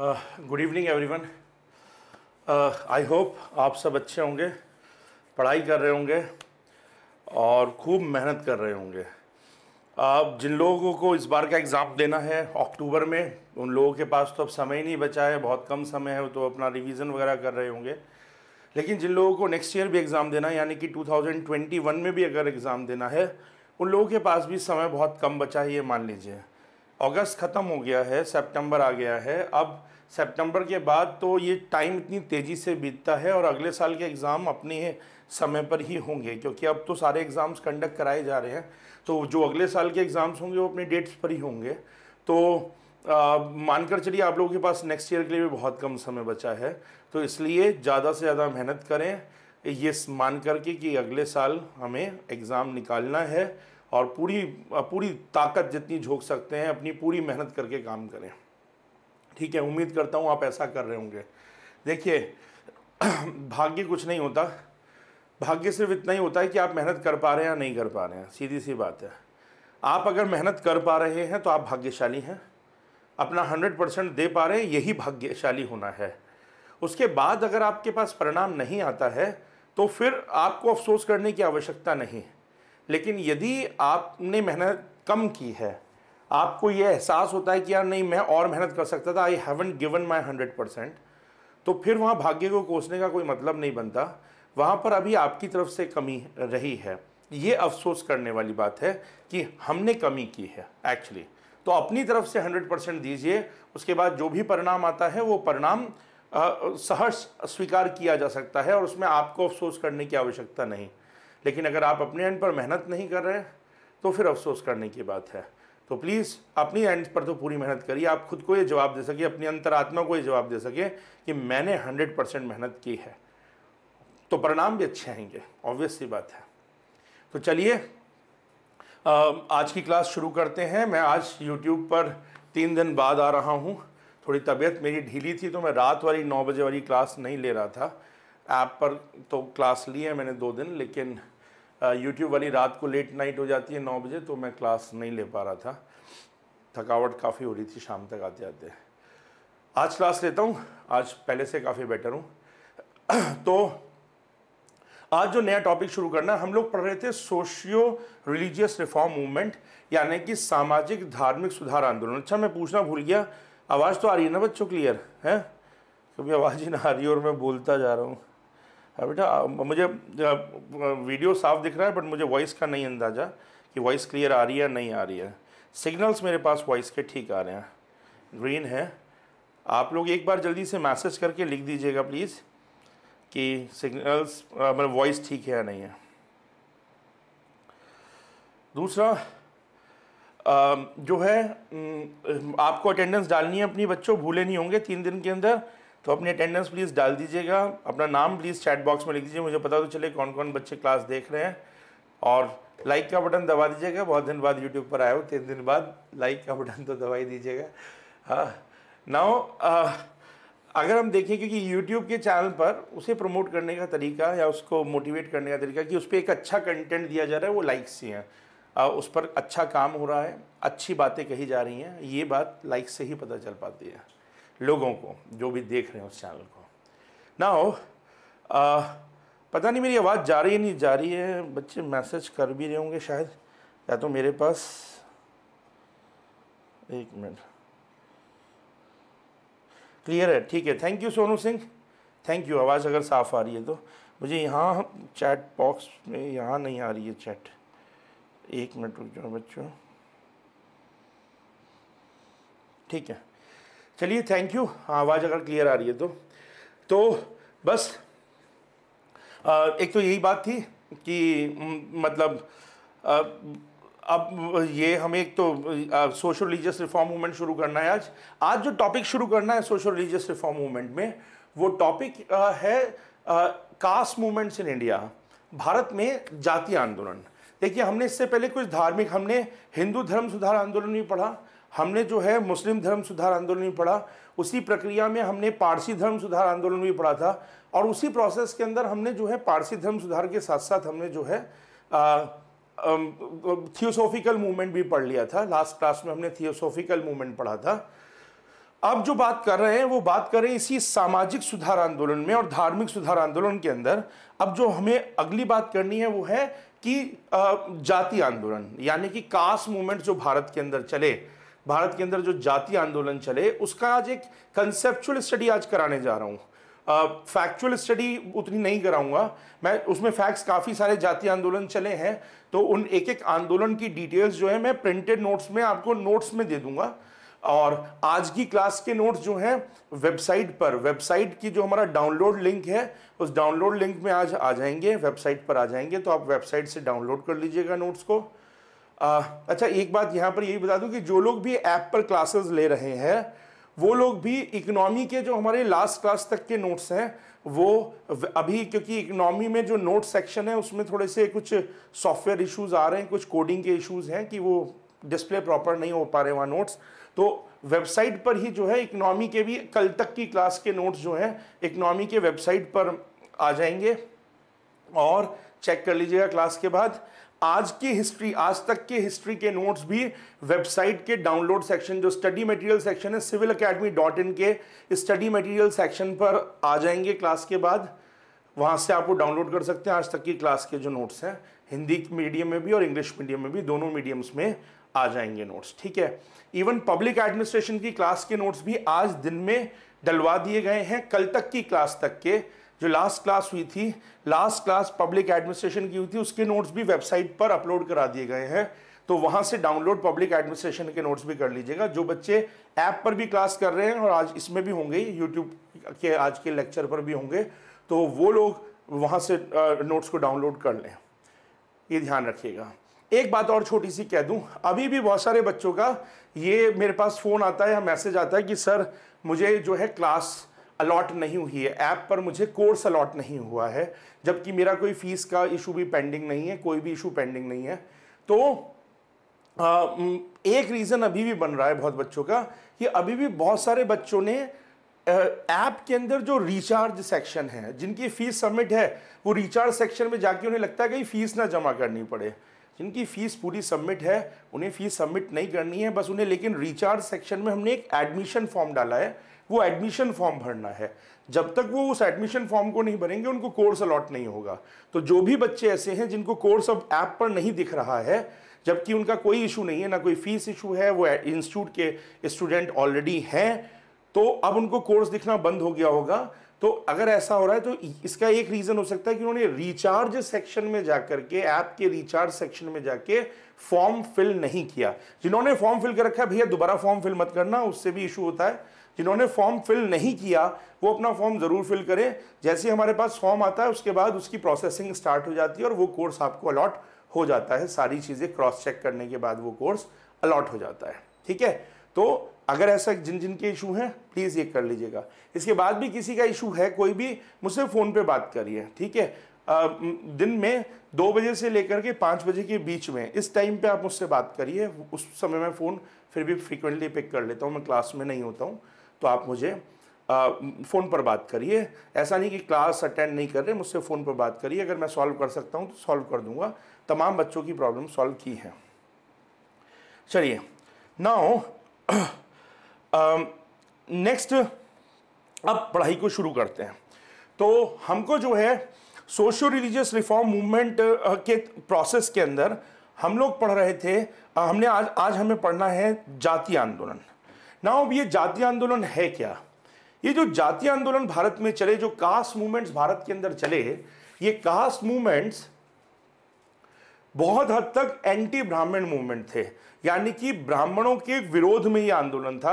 Good evening everyone I hope आप सब अच्छे होंगे पढ़ाई कर रहे होंगे और खूब मेहनत कर रहे होंगे अब जिन लोगों को इस बार का एग्ज़ाम देना है अक्टूबर में उन लोगों के पास तो अब समय ही नहीं बचा है बहुत कम समय है तो अपना रिवीजन वगैरह कर रहे होंगे लेकिन जिन लोगों को नेक्स्ट ईयर भी एग्ज़ाम देना है यानी कि 2021 में भी अगर एग्ज़ाम देना है उन लोगों के पास भी समय बहुत कम बचा है ये मान लीजिए अगस्त ख़त्म हो गया है सितंबर आ गया है अब सितंबर के बाद तो ये टाइम इतनी तेज़ी से बीतता है और अगले साल के एग्ज़ाम अपने समय पर ही होंगे क्योंकि अब तो सारे एग्ज़ाम्स कंडक्ट कराए जा रहे हैं तो जो अगले साल के एग्ज़ाम्स होंगे वो अपने डेट्स पर ही होंगे तो मानकर चलिए आप लोगों के पास नेक्स्ट ईयर के लिए भी बहुत कम समय बचा है तो इसलिए ज़्यादा से ज़्यादा मेहनत करें ये मान करके कि अगले साल हमें एग्ज़ाम निकालना है और पूरी पूरी ताकत जितनी झोंक सकते हैं अपनी पूरी मेहनत करके काम करें ठीक है उम्मीद करता हूँ आप ऐसा कर रहे होंगे देखिए भाग्य कुछ नहीं होता भाग्य सिर्फ इतना ही होता है कि आप मेहनत कर पा रहे हैं या नहीं कर पा रहे हैं सीधी सी बात है आप अगर मेहनत कर पा रहे हैं तो आप भाग्यशाली हैं अपना हंड्रेड परसेंट दे पा रहे हैं यही भाग्यशाली होना है उसके बाद अगर आपके पास परिणाम नहीं आता है तो फिर आपको अफसोस करने की आवश्यकता नहीं है लेकिन यदि आपने मेहनत कम की है आपको ये एहसास होता है कि यार नहीं मैं और मेहनत कर सकता था I haven given my hundred percent तो फिर वहाँ भाग्य को कोसने का कोई मतलब नहीं बनता वहाँ पर अभी आपकी तरफ से कमी रही है ये अफसोस करने वाली बात है कि हमने कमी की है एक्चुअली तो अपनी तरफ से हंड्रेड परसेंट दीजिए उसके बाद जो भी परिणाम आता है वो परिणाम सहर्ष स्वीकार किया जा सकता है और उसमें आपको अफसोस करने की आवश्यकता नहीं लेकिन अगर आप अपने एंड पर मेहनत नहीं कर रहे तो फिर अफसोस करने की बात है तो प्लीज़ अपनी एंड पर तो पूरी मेहनत करिए आप खुद को ये जवाब दे सके अपनी अंतरात्मा को ये जवाब दे सके कि मैंने हंड्रेड परसेंट मेहनत की है तो परिणाम भी अच्छे आएंगे ऑब्वियस सी बात है तो चलिए आज की क्लास शुरू करते हैं मैं आज यूट्यूब पर तीन दिन बाद आ रहा हूँ थोड़ी तबीयत मेरी ढीली थी तो मैं रात वाली नौ बजे वाली क्लास नहीं ले रहा था ऐप पर तो क्लास ली है मैंने दो दिन लेकिन यूट्यूब uh, वाली रात को लेट नाइट हो जाती है नौ बजे तो मैं क्लास नहीं ले पा रहा था थकावट काफ़ी हो रही थी शाम तक आते आते आज क्लास लेता हूँ आज पहले से काफ़ी बेटर हूँ तो आज जो नया टॉपिक शुरू करना हम लोग पढ़ रहे थे सोशियो रिलीजियस रिफॉर्म मूवमेंट यानी कि सामाजिक धार्मिक सुधार आंदोलन अच्छा मैं पूछना भूल गया आवाज़ तो आ रही है ना बच्चों क्लियर है कभी आवाज़ ही ना आ रही और मैं बोलता जा रहा हूँ हाँ बेटा मुझे वीडियो साफ दिख रहा है बट मुझे वॉइस का नहीं अंदाज़ा कि वॉइस क्लियर आ रही है नहीं आ रही है सिग्नल्स मेरे पास वॉइस के ठीक आ रहे हैं ग्रीन है आप लोग एक बार जल्दी से मैसेज करके लिख दीजिएगा प्लीज़ कि सिग्नल्स मतलब वॉइस ठीक है या नहीं है दूसरा जो है आपको अटेंडेंस डालनी है अपनी बच्चों भूले नहीं होंगे तीन दिन के अंदर तो अपनी अटेंडेंस प्लीज़ डाल दीजिएगा अपना नाम प्लीज़ चैट बॉक्स में लिख दीजिए मुझे पता तो चले कौन कौन बच्चे क्लास देख रहे हैं और लाइक का बटन दबा दीजिएगा बहुत दिन बाद यूट्यूब पर आए हो तीन दिन बाद लाइक का बटन तो दबा ही दीजिएगा हाँ नाउ अगर हम देखें क्योंकि यूट्यूब के चैनल पर उसे प्रमोट करने का तरीका या उसको मोटिवेट करने का तरीका कि उस पर एक अच्छा कंटेंट दिया जा रहा है वो लाइक्स से हैं उस पर अच्छा काम हो रहा है अच्छी बातें कही जा रही हैं ये बात लाइक से ही पता चल पाती है लोगों को जो भी देख रहे हैं उस चैनल को ना हो पता नहीं मेरी आवाज़ जा रही नहीं जा रही है बच्चे मैसेज कर भी रहे होंगे शायद या तो मेरे पास एक मिनट क्लियर है ठीक है thank you Sonu Singh thank you आवाज़ अगर साफ़ आ रही है तो मुझे यहाँ चैट बॉक्स में यहाँ नहीं आ रही है चैट एक मिनट रुक जाओ बच्चों ठीक है चलिए थैंक यू आवाज़ अगर क्लियर आ रही है तो तो बस आ, एक तो यही बात थी कि मतलब अब ये हमें एक तो सोशल रिलीजियस रिफॉर्म मूवमेंट शुरू करना है आज आज जो टॉपिक शुरू करना है सोशल रिलीजियस रिफॉर्म मूवमेंट में वो टॉपिक है कास्ट मूवमेंट्स इन इंडिया भारत में जातीय आंदोलन देखिए हमने इससे पहले कुछ धार्मिक हमने हिंदू धर्म सुधार आंदोलन भी पढ़ा हमने जो है मुस्लिम धर्म सुधार आंदोलन भी पढ़ा उसी प्रक्रिया में हमने पारसी धर्म सुधार आंदोलन भी पढ़ा था और उसी प्रोसेस के अंदर हमने जो है पारसी धर्म सुधार के साथ साथ हमने जो है थियोसोफिकल मूवमेंट भी पढ़ लिया था लास्ट क्लास में हमने थियोसोफिकल मूवमेंट पढ़ा था अब जो बात कर रहे हैं वो बात कर रहे हैं इसी सामाजिक सुधार आंदोलन में और धार्मिक सुधार आंदोलन के अंदर अब जो हमें अगली बात करनी है वो है कि जाति आंदोलन यानी कि कास्ट मूवमेंट जो भारत के अंदर चले भारत के अंदर जो जाति आंदोलन चले उसका आज एक कंसेप्चुअल स्टडी आज कराने जा रहा हूँ फैक्चुअल स्टडी उतनी नहीं कराऊंगा मैं उसमें फैक्ट्स काफ़ी सारे जाति आंदोलन चले हैं तो उन एक एक आंदोलन की डिटेल्स जो है मैं प्रिंटेड नोट्स में आपको नोट्स में दे दूंगा और आज की क्लास के नोट्स जो हैं वेबसाइट पर वेबसाइट की जो हमारा डाउनलोड लिंक है उस डाउनलोड लिंक में आज आ जाएंगे वेबसाइट पर आ जाएंगे तो आप वेबसाइट से डाउनलोड कर लीजिएगा नोट्स को आ, अच्छा एक बात यहाँ पर यही बता दूँ कि जो लोग भी ऐप पर क्लासेस ले रहे हैं वो लोग भी इकनॉमी के जो हमारे लास्ट क्लास तक के नोट्स हैं वो अभी क्योंकि इकनॉमी में जो नोट सेक्शन है उसमें थोड़े से कुछ सॉफ्टवेयर इश्यूज आ रहे हैं कुछ कोडिंग के इश्यूज हैं कि वो डिस्प्ले प्रॉपर नहीं हो पा रहे वहाँ नोट्स तो वेबसाइट पर ही जो है इकनॉमी के भी कल तक की क्लास के नोट्स जो हैं इकनॉमी के वेबसाइट पर आ जाएंगे और चेक कर लीजिएगा क्लास के बाद आज की हिस्ट्री आज तक की हिस्ट्री के नोट्स भी वेबसाइट के डाउनलोड सेक्शन जो स्टडी मटेरियल सेक्शन है सिविल अकेडमी डॉट इन के स्टडी मटेरियल सेक्शन पर आ जाएंगे क्लास के बाद वहाँ से आप वो डाउनलोड कर सकते हैं आज तक की क्लास के जो नोट्स हैं हिंदी मीडियम में भी और इंग्लिश मीडियम में भी दोनों मीडियम्स में आ जाएंगे नोट्स ठीक है इवन पब्लिक एडमिनिस्ट्रेशन की क्लास के नोट्स भी आज दिन में डलवा दिए गए हैं कल तक की क्लास तक के जो लास्ट क्लास हुई थी लास्ट क्लास पब्लिक एडमिनिस्ट्रेशन की हुई थी उसके नोट्स भी वेबसाइट पर अपलोड करा दिए गए हैं तो वहां से डाउनलोड पब्लिक एडमिनिस्ट्रेशन के नोट्स भी कर लीजिएगा जो बच्चे ऐप पर भी क्लास कर रहे हैं और आज इसमें भी होंगे यूट्यूब के आज के लेक्चर पर भी होंगे तो वो लोग वहाँ से नोट्स को डाउनलोड कर लें ये ध्यान रखिएगा एक बात और छोटी सी कह दूं अभी भी बहुत सारे बच्चों का ये मेरे पास फ़ोन आता है या मैसेज आता है कि सर मुझे जो है क्लास अलॉट नहीं हुई है ऐप पर मुझे कोर्स अलॉट नहीं हुआ है जबकि मेरा कोई फीस का इशू भी पेंडिंग नहीं है कोई भी इशू पेंडिंग नहीं है तो आ, एक रीज़न अभी भी बन रहा है बहुत बच्चों का कि अभी भी बहुत सारे बच्चों ने ऐप के अंदर जो रिचार्ज सेक्शन है जिनकी फ़ीस सबमिट है वो रिचार्ज सेक्शन में जाके उन्हें लगता है कि फीस ना जमा करनी पड़े जिनकी फ़ीस पूरी सबमिट है उन्हें फ़ीस सबमिट नहीं करनी है बस उन्हें लेकिन रिचार्ज सेक्शन में हमने एक एडमिशन फॉर्म डाला है वो एडमिशन फॉर्म भरना है जब तक वो उस एडमिशन फॉर्म को नहीं भरेंगे उनको कोर्स अलॉट नहीं होगा तो जो भी बच्चे ऐसे हैं जिनको कोर्स अब ऐप पर नहीं दिख रहा है जबकि उनका कोई इशू नहीं है ना कोई फीस इशू है वो इंस्टीट्यूट के स्टूडेंट ऑलरेडी हैं तो अब उनको कोर्स दिखना बंद हो गया होगा तो अगर ऐसा हो रहा है तो इसका एक रीज़न हो सकता है कि उन्होंने रिचार्ज सेक्शन में जाकर के ऐप के रिचार्ज सेक्शन में जाके फॉर्म फिल नहीं किया जिन्होंने फॉर्म फिल कर रखा है भैया दोबारा फॉर्म फिल मत करना उससे भी इशू होता है जिन्होंने फॉर्म फिल नहीं किया वो अपना फॉर्म ज़रूर फिल करें जैसे हमारे पास फॉर्म आता है उसके बाद उसकी प्रोसेसिंग स्टार्ट हो जाती है और वो कोर्स आपको अलॉट हो जाता है सारी चीज़ें क्रॉस चेक करने के बाद वो कोर्स अलॉट हो जाता है ठीक है तो अगर ऐसा जिन जिन के इशू हैं प्लीज़ ये कर लीजिएगा इसके बाद भी किसी का इशू है कोई भी मुझसे फ़ोन पे बात करिए ठीक है आ, दिन में दो बजे से लेकर के पाँच बजे के बीच में इस टाइम पे आप मुझसे बात करिए उस समय मैं फ़ोन फिर भी फ्रिक्वेंटली पिक कर लेता हूँ मैं क्लास में नहीं होता हूँ तो आप मुझे फ़ोन पर बात करिए ऐसा नहीं कि क्लास अटेंड नहीं कर रहे मुझसे फ़ोन पर बात करिए अगर मैं सॉल्व कर सकता हूँ तो सॉल्व कर दूँगा तमाम बच्चों की प्रॉब्लम सॉल्व की है चलिए नाउ नेक्स्ट um, अब पढ़ाई को शुरू करते हैं तो हमको जो है सोशो रिलीजियस रिफॉर्म मूवमेंट के प्रोसेस के अंदर हम लोग पढ़ रहे थे uh, हमने आज आज हमें पढ़ना है जाति आंदोलन ना अब ये जाति आंदोलन है क्या ये जो जाति आंदोलन भारत में चले जो कास्ट मूवमेंट्स भारत के अंदर चले ये कास्ट मूवमेंट्स बहुत हद तक एंटी ब्राह्मण मूवमेंट थे यानी कि ब्राह्मणों के विरोध में ही आंदोलन था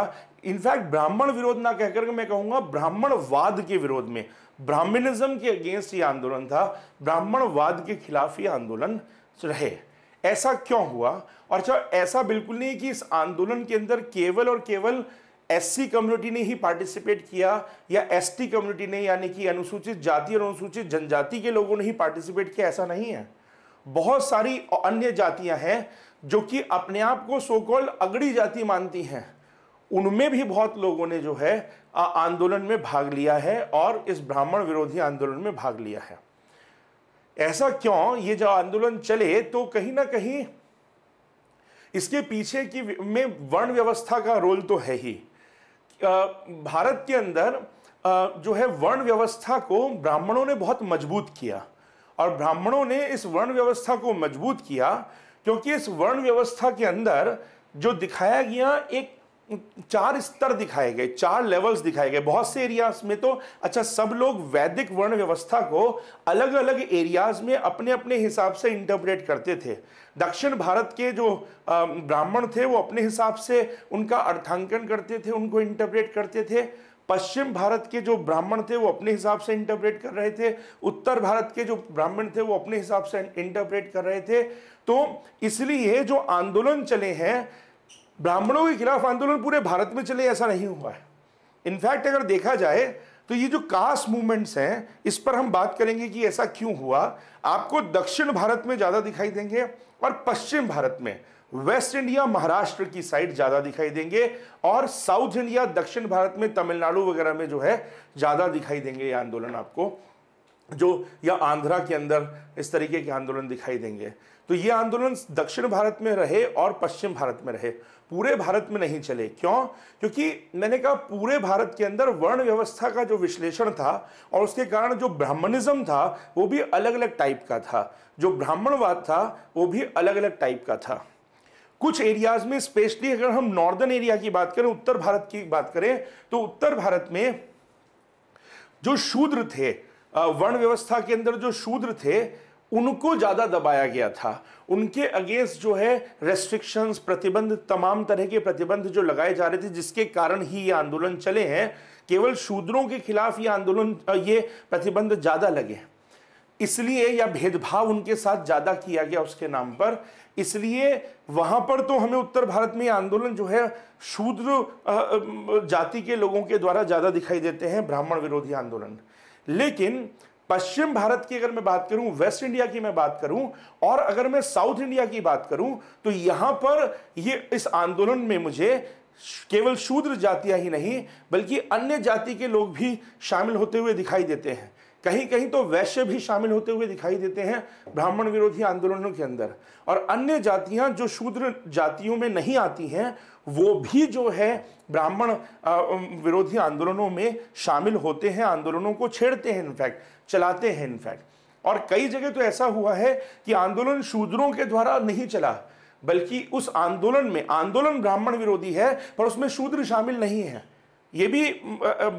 इनफैक्ट ब्राह्मण विरोध ना कहकर मैं कहूंगा ब्राह्मणवाद के विरोध में ब्राह्मणिज्म के अगेंस्ट ये आंदोलन था ब्राह्मणवाद के खिलाफ ये आंदोलन रहे ऐसा क्यों हुआ और अच्छा ऐसा बिल्कुल नहीं कि इस आंदोलन के अंदर केवल और केवल एससी कम्युनिटी ने ही पार्टिसिपेट किया या एसटी कम्युनिटी ने यानी कि अनुसूचित जाति और अनुसूचित जनजाति के लोगों ने ही पार्टिसिपेट किया ऐसा नहीं है बहुत सारी अन्य जातियां हैं जो कि अपने आप को सोकॉल्ड अगड़ी जाति मानती हैं उनमें भी बहुत लोगों ने जो है आंदोलन में भाग लिया है और इस ब्राह्मण विरोधी आंदोलन में भाग लिया है ऐसा क्यों ये जब आंदोलन चले तो कहीं ना कहीं इसके पीछे की में वर्ण व्यवस्था का रोल तो है ही भारत के अंदर जो है वर्ण व्यवस्था को ब्राह्मणों ने बहुत मजबूत किया और ब्राह्मणों ने इस वर्ण व्यवस्था को मजबूत किया क्योंकि इस वर्ण व्यवस्था के अंदर जो दिखाया गया एक चार स्तर दिखाए गए चार लेवल्स दिखाए गए बहुत से एरियाज में तो अच्छा सब लोग वैदिक वर्ण व्यवस्था को अलग अलग एरियाज में अपने अपने हिसाब से इंटरप्रेट करते थे दक्षिण भारत के जो ब्राह्मण थे वो अपने हिसाब से उनका अर्थांकन करते थे उनको इंटरप्रेट करते थे पश्चिम भारत के जो ब्राह्मण थे वो अपने हिसाब से इंटरप्रेट कर रहे थे उत्तर भारत के जो ब्राह्मण थे वो अपने हिसाब से इंटरप्रेट कर रहे थे तो इसलिए जो आंदोलन चले हैं ब्राह्मणों के खिलाफ आंदोलन पूरे भारत में चले ऐसा नहीं हुआ है इनफैक्ट अगर देखा जाए तो ये जो कास्ट मूवमेंट्स हैं इस पर हम बात करेंगे कि ऐसा क्यों हुआ आपको दक्षिण भारत में ज़्यादा दिखाई देंगे और पश्चिम भारत में वेस्ट इंडिया महाराष्ट्र की साइड ज्यादा दिखाई देंगे और साउथ इंडिया दक्षिण भारत में तमिलनाडु वगैरह में जो है ज्यादा दिखाई देंगे ये आंदोलन आपको जो या आंध्रा के अंदर इस तरीके के आंदोलन दिखाई देंगे तो ये आंदोलन दक्षिण भारत में रहे और पश्चिम भारत में रहे पूरे भारत में नहीं चले क्यों क्योंकि मैंने कहा पूरे भारत के अंदर वर्ण व्यवस्था का जो विश्लेषण था और उसके कारण जो ब्राह्मणिज्म था वो भी अलग अलग टाइप का था जो ब्राह्मणवाद था वो भी अलग अलग टाइप का था कुछ एरियाज में स्पेशली अगर हम नॉर्दर्न एरिया की बात करें उत्तर भारत की बात करें तो उत्तर भारत में जो शूद्र थे वर्ण व्यवस्था के अंदर जो शूद्र थे उनको ज़्यादा दबाया गया था उनके अगेंस्ट जो है रेस्ट्रिक्शंस प्रतिबंध तमाम तरह के प्रतिबंध जो लगाए जा रहे थे जिसके कारण ही ये आंदोलन चले हैं केवल शूद्रों के खिलाफ ये आंदोलन ये प्रतिबंध ज़्यादा लगे हैं इसलिए या भेदभाव उनके साथ ज़्यादा किया गया उसके नाम पर इसलिए वहाँ पर तो हमें उत्तर भारत में आंदोलन जो है शूद्र जाति के लोगों के द्वारा ज़्यादा दिखाई देते हैं ब्राह्मण विरोधी आंदोलन लेकिन पश्चिम भारत की अगर मैं बात करूं वेस्ट इंडिया की मैं बात करूं और अगर मैं साउथ इंडिया की बात करूं तो यहां पर ये इस आंदोलन में मुझे केवल शूद्र जातियां ही नहीं बल्कि अन्य जाति के लोग भी शामिल होते हुए दिखाई देते हैं कहीं कहीं तो वैश्य भी शामिल होते हुए दिखाई देते हैं ब्राह्मण विरोधी आंदोलनों के अंदर और अन्य जातियां जो शूद्र जातियों में नहीं आती हैं वो भी जो है ब्राह्मण विरोधी आंदोलनों में शामिल होते हैं आंदोलनों को छेड़ते हैं इनफैक्ट चलाते हैं इनफैक्ट और कई जगह तो ऐसा हुआ है कि आंदोलन शूद्रों के द्वारा नहीं चला बल्कि उस आंदोलन में आंदोलन ब्राह्मण विरोधी है पर उसमें शूद्र शामिल नहीं है ये भी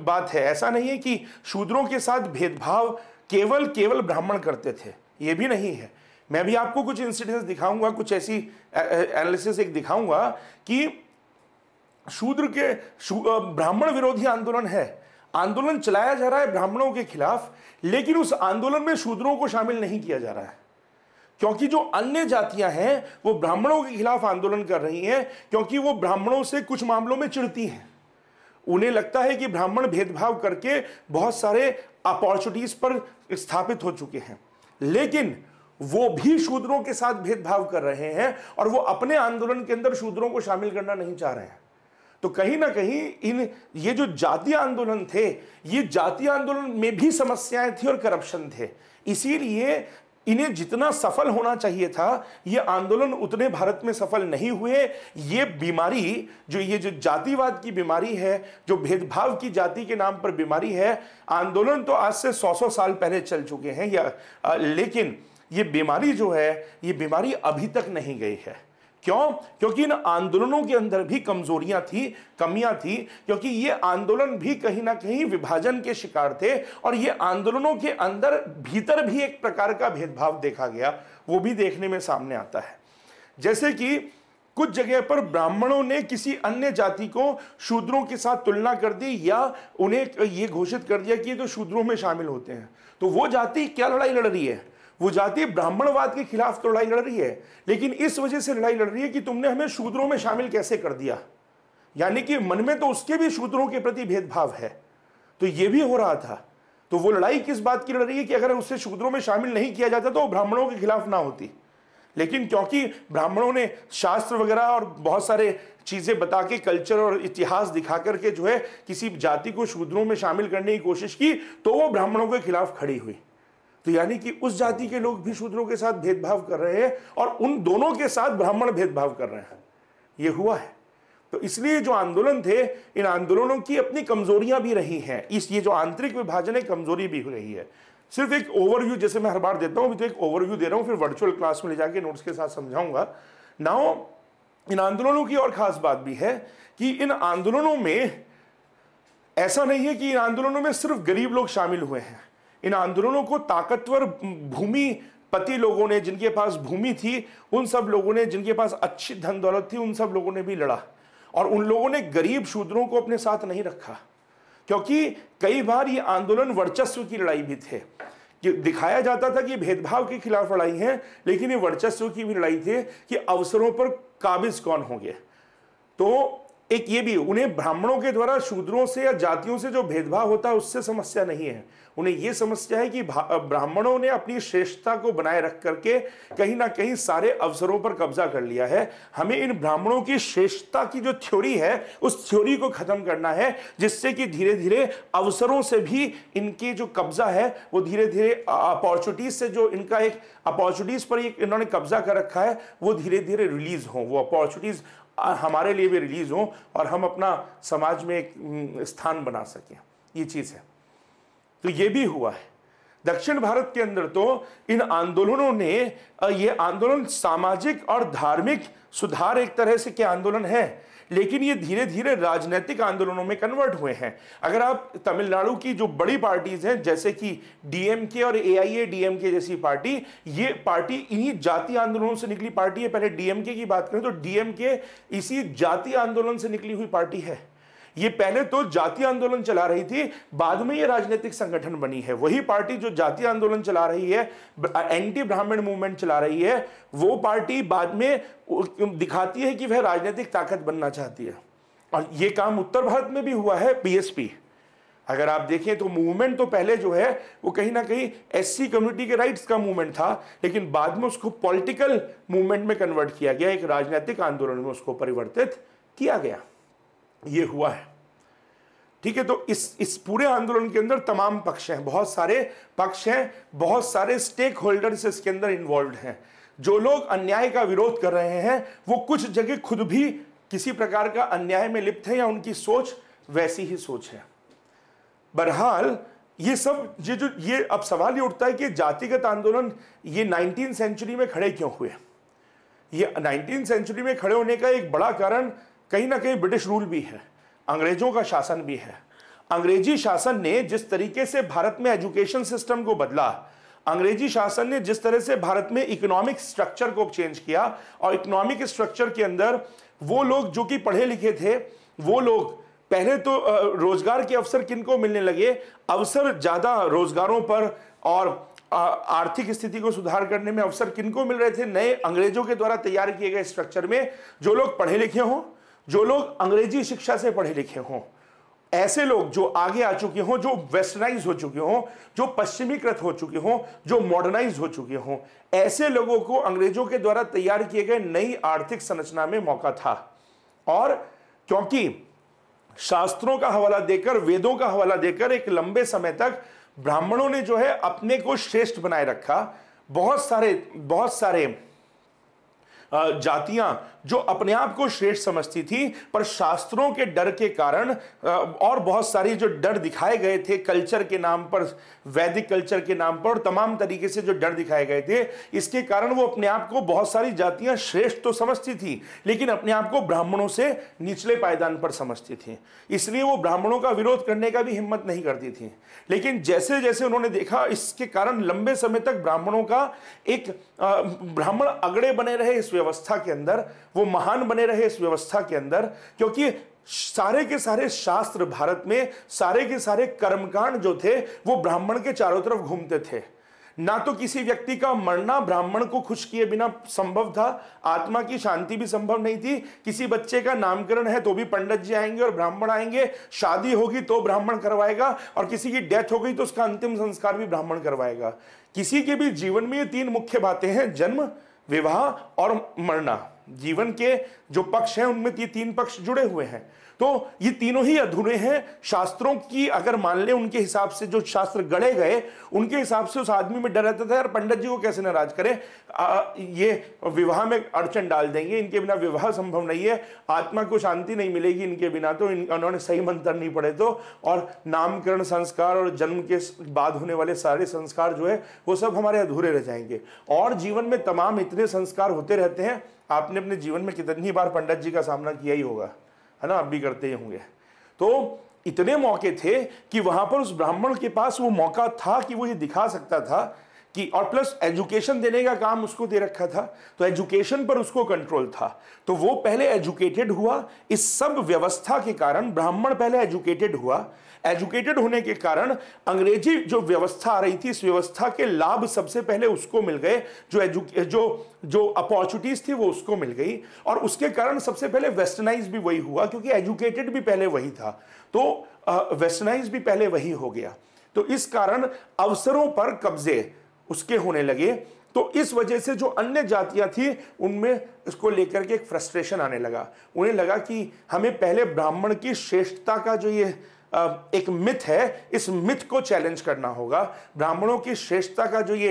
बात है ऐसा नहीं है कि शूद्रों के साथ भेदभाव केवल केवल ब्राह्मण करते थे ये भी नहीं है मैं भी आपको कुछ इंसिडेंट्स दिखाऊंगा कुछ ऐसी एनालिसिस एक दिखाऊंगा कि शूद्र के शू, ब्राह्मण विरोधी आंदोलन है आंदोलन चलाया जा रहा है ब्राह्मणों के खिलाफ लेकिन उस आंदोलन में शूद्रों को शामिल नहीं किया जा रहा है क्योंकि जो अन्य जातियां हैं वो ब्राह्मणों के खिलाफ आंदोलन कर रही हैं क्योंकि वो ब्राह्मणों से कुछ मामलों में चिड़ती हैं उन्हें लगता है कि ब्राह्मण भेदभाव करके बहुत सारे अपॉर्चुनिटीज पर स्थापित हो चुके हैं लेकिन वो भी शूद्रों के साथ भेदभाव कर रहे हैं और वो अपने आंदोलन के अंदर शूद्रों को शामिल करना नहीं चाह रहे हैं तो कहीं ना कहीं इन ये जो जातीय आंदोलन थे ये जातीय आंदोलन में भी समस्याएं थी और करप्शन थे इसीलिए इन्हें जितना सफल होना चाहिए था ये आंदोलन उतने भारत में सफल नहीं हुए ये बीमारी जो ये जो जातिवाद की बीमारी है जो भेदभाव की जाति के नाम पर बीमारी है आंदोलन तो आज से सौ सौ साल पहले चल चुके हैं या आ, लेकिन ये बीमारी जो है ये बीमारी अभी तक नहीं गई है क्यों क्योंकि इन आंदोलनों के अंदर भी कमजोरियां थी कमियां थी क्योंकि ये आंदोलन भी कहीं ना कहीं विभाजन के शिकार थे और ये आंदोलनों के अंदर भीतर भी एक प्रकार का भेदभाव देखा गया वो भी देखने में सामने आता है जैसे कि कुछ जगह पर ब्राह्मणों ने किसी अन्य जाति को शूद्रों के साथ तुलना कर दी या उन्हें ये घोषित कर दिया कि ये तो शूद्रों में शामिल होते हैं तो वो जाति क्या लड़ाई लड़ रही है वो जाति ब्राह्मणवाद के खिलाफ तो लड़ाई लड़ रही है लेकिन इस वजह से लड़ाई लड़ रही है कि तुमने हमें शूद्रों में शामिल कैसे कर दिया यानी कि मन में तो उसके भी शूद्रों के प्रति भेदभाव है तो ये भी हो रहा था तो वो लड़ाई किस बात की लड़ रही है कि अगर उससे शूद्रों में शामिल नहीं किया जाता तो ब्राह्मणों के खिलाफ ना होती लेकिन क्योंकि ब्राह्मणों ने शास्त्र वगैरह और बहुत सारे चीज़ें बता के कल्चर और इतिहास दिखा करके जो है किसी जाति को शूद्रों में शामिल करने की कोशिश की तो वो ब्राह्मणों के खिलाफ खड़ी हुई तो यानी कि उस जाति के लोग भी शूद्रों के साथ भेदभाव कर रहे हैं और उन दोनों के साथ ब्राह्मण भेदभाव कर रहे हैं ये हुआ है तो इसलिए जो आंदोलन थे इन आंदोलनों की अपनी कमजोरियां भी रही हैं इस ये जो आंतरिक विभाजन है कमजोरी भी रही है सिर्फ एक ओवरव्यू जैसे मैं हर बार देता हूँ तो एक ओवरव्यू दे रहा हूँ फिर वर्चुअल क्लास में ले जाके नोट्स के साथ समझाऊंगा नाउ इन आंदोलनों की और खास बात भी है कि इन आंदोलनों में ऐसा नहीं है कि इन आंदोलनों में सिर्फ गरीब लोग शामिल हुए हैं इन आंदोलनों को ताकतवर भूमि पति लोगों ने जिनके पास भूमि थी उन सब लोगों ने जिनके पास अच्छी धन दौलत थी उन सब लोगों ने भी लड़ा और उन लोगों ने गरीब शूद्रों को अपने साथ नहीं रखा क्योंकि कई बार ये आंदोलन वर्चस्व की लड़ाई भी थे कि दिखाया जाता था कि भेदभाव के खिलाफ लड़ाई है लेकिन ये वर्चस्व की भी लड़ाई थी कि अवसरों पर काबिज कौन होंगे तो एक ये भी उन्हें ब्राह्मणों के द्वारा शूद्रों से या जातियों से जो भेदभाव होता है उससे समस्या नहीं है उन्हें यह समस्या है कि ब्राह्मणों ने अपनी श्रेष्ठता को बनाए रख करके कहीं ना कहीं सारे अवसरों पर कब्जा कर लिया है हमें इन ब्राह्मणों की श्रेष्ठता की जो थ्योरी है उस थ्योरी को खत्म करना है जिससे कि धीरे धीरे अवसरों से भी इनकी जो कब्जा है वो धीरे धीरे अपॉर्चुनिटीज से जो इनका एक अपॉर्चुनिटीज पर एक इन्होंने कब्जा कर रखा है वो धीरे धीरे रिलीज हो वो अपॉर्चुनिटीज हमारे लिए भी रिलीज़ हों और हम अपना समाज में एक स्थान बना सकें ये चीज़ है तो ये भी हुआ है दक्षिण भारत के अंदर तो इन आंदोलनों ने ये आंदोलन सामाजिक और धार्मिक सुधार एक तरह से क्या आंदोलन है लेकिन ये धीरे धीरे राजनीतिक आंदोलनों में कन्वर्ट हुए हैं अगर आप तमिलनाडु की जो बड़ी पार्टीज हैं जैसे कि डीएमके और एआईए डीएमके जैसी पार्टी ये पार्टी इन्हीं जाति आंदोलनों से निकली पार्टी है पहले डीएमके की बात करें तो डीएमके इसी जाति आंदोलन से निकली हुई पार्टी है ये पहले तो जाति आंदोलन चला रही थी बाद में ये राजनीतिक संगठन बनी है वही पार्टी जो जाति आंदोलन चला रही है एंटी ब्राह्मण मूवमेंट चला रही है वो पार्टी बाद में दिखाती है कि वह राजनीतिक ताकत बनना चाहती है और ये काम उत्तर भारत में भी हुआ है बीएसपी अगर आप देखें तो मूवमेंट तो पहले जो है वो कहीं ना कहीं एससी कम्युनिटी के राइट्स का मूवमेंट था लेकिन बाद में उसको पॉलिटिकल मूवमेंट में कन्वर्ट किया गया एक राजनीतिक आंदोलन में उसको परिवर्तित किया गया ये हुआ है ठीक है तो इस इस पूरे आंदोलन के अंदर तमाम पक्ष हैं बहुत सारे पक्ष हैं बहुत सारे स्टेक होल्डर्स इसके अंदर इन्वॉल्व हैं जो लोग अन्याय का विरोध कर रहे हैं वो कुछ जगह खुद भी किसी प्रकार का अन्याय में लिप्त है या उनकी सोच वैसी ही सोच है बहरहाल ये सब ये जो ये अब सवाल ये उठता है कि जातिगत आंदोलन ये नाइनटीन सेंचुरी में खड़े क्यों हुए ये नाइनटीन सेंचुरी में खड़े होने का एक बड़ा कारण कहीं ना कहीं ब्रिटिश रूल भी है अंग्रेजों का शासन भी है अंग्रेजी शासन ने जिस तरीके से भारत में एजुकेशन सिस्टम को बदला अंग्रेजी शासन ने जिस तरह से भारत में इकोनॉमिक स्ट्रक्चर को चेंज किया और इकोनॉमिक स्ट्रक्चर के अंदर वो लोग जो कि पढ़े लिखे थे वो लोग पहले तो रोजगार के अवसर किनको मिलने लगे अवसर ज़्यादा रोजगारों पर और आर्थिक स्थिति को सुधार करने में अवसर किनको मिल रहे थे नए अंग्रेजों के द्वारा तैयार किए गए स्ट्रक्चर में जो लोग पढ़े लिखे हों जो लोग अंग्रेजी शिक्षा से पढ़े लिखे हों ऐसे लोग जो आगे आ चुके हों जो वेस्टर्नाइज हो चुके हों जो पश्चिमीकृत हो चुके हों जो मॉडर्नाइज हो चुके हों ऐसे लोगों को अंग्रेजों के द्वारा तैयार किए गए नई आर्थिक संरचना में मौका था और क्योंकि शास्त्रों का हवाला देकर वेदों का हवाला देकर एक लंबे समय तक ब्राह्मणों ने जो है अपने को श्रेष्ठ बनाए रखा बहुत सारे बहुत सारे जातियां जो अपने आप को श्रेष्ठ समझती थी पर शास्त्रों के डर के कारण और बहुत सारी जो डर दिखाए गए थे कल्चर के नाम पर वैदिक कल्चर के नाम पर तमाम तरीके से जो डर दिखाए गए थे इसके कारण वो अपने आप को बहुत सारी जातियां श्रेष्ठ तो समझती थी लेकिन अपने आप को ब्राह्मणों से निचले पायदान पर समझती थी इसलिए वो ब्राह्मणों का विरोध करने का भी हिम्मत नहीं करती थी लेकिन जैसे जैसे उन्होंने देखा इसके कारण लंबे समय तक ब्राह्मणों का एक ब्राह्मण अगड़े बने रहे इस व्यवस्था के अंदर वो महान बने रहे इस व्यवस्था के अंदर क्योंकि सारे के सारे शास्त्र भारत में सारे के सारे कर्मकांड जो थे वो ब्राह्मण के चारों तरफ घूमते थे ना तो किसी व्यक्ति का मरना ब्राह्मण को खुश किए बिना संभव था आत्मा की शांति भी संभव नहीं थी किसी बच्चे का नामकरण है तो भी पंडित जी आएंगे और ब्राह्मण आएंगे शादी होगी तो ब्राह्मण करवाएगा और किसी की डेथ हो गई तो उसका अंतिम संस्कार भी ब्राह्मण करवाएगा किसी के भी जीवन में ये तीन मुख्य बातें हैं जन्म विवाह और मरना जीवन के जो पक्ष हैं उनमें ये तीन पक्ष जुड़े हुए हैं तो ये तीनों ही अधूरे हैं शास्त्रों की अगर मान लें उनके हिसाब से जो शास्त्र गढ़े गए उनके हिसाब से उस आदमी में डर रहता था यार पंडित जी को कैसे नाराज करें आ, ये विवाह में अड़चन डाल देंगे इनके बिना विवाह संभव नहीं है आत्मा को शांति नहीं मिलेगी इनके बिना तो इन, उन्होंने सही मंत्र नहीं पढ़े तो और नामकरण संस्कार और जन्म के बाद होने वाले सारे संस्कार जो है वो सब हमारे अधूरे रह जाएंगे और जीवन में तमाम इतने संस्कार होते रहते हैं आपने अपने जीवन में कितनी बार पंडित जी का सामना किया ही होगा है ना आप भी करते होंगे तो इतने मौके थे कि वहां पर उस ब्राह्मण के पास वो मौका था कि वो ये दिखा सकता था कि और प्लस एजुकेशन देने का काम उसको दे रखा था तो एजुकेशन पर उसको कंट्रोल था तो वो पहले एजुकेटेड हुआ इस सब व्यवस्था के कारण ब्राह्मण पहले एजुकेटेड हुआ एजुकेटेड होने के कारण अंग्रेजी जो व्यवस्था आ रही थी इस व्यवस्था के लाभ सबसे पहले उसको मिल गए जो जो जो अपॉर्चुनिटीज थी वो उसको मिल गई और उसके कारण सबसे पहले वेस्टर्नाइज भी वही हुआ क्योंकि एजुकेटेड भी पहले वही था तो वेस्टर्नाइज भी पहले वही हो गया तो इस कारण अवसरों पर कब्जे उसके होने लगे तो इस वजह से जो अन्य जातियां थी उनमें इसको लेकर के एक फ्रस्ट्रेशन आने लगा उन्हें लगा कि हमें पहले ब्राह्मण की श्रेष्ठता का जो ये एक मिथ है इस मिथ को चैलेंज करना होगा ब्राह्मणों की श्रेष्ठता का जो ये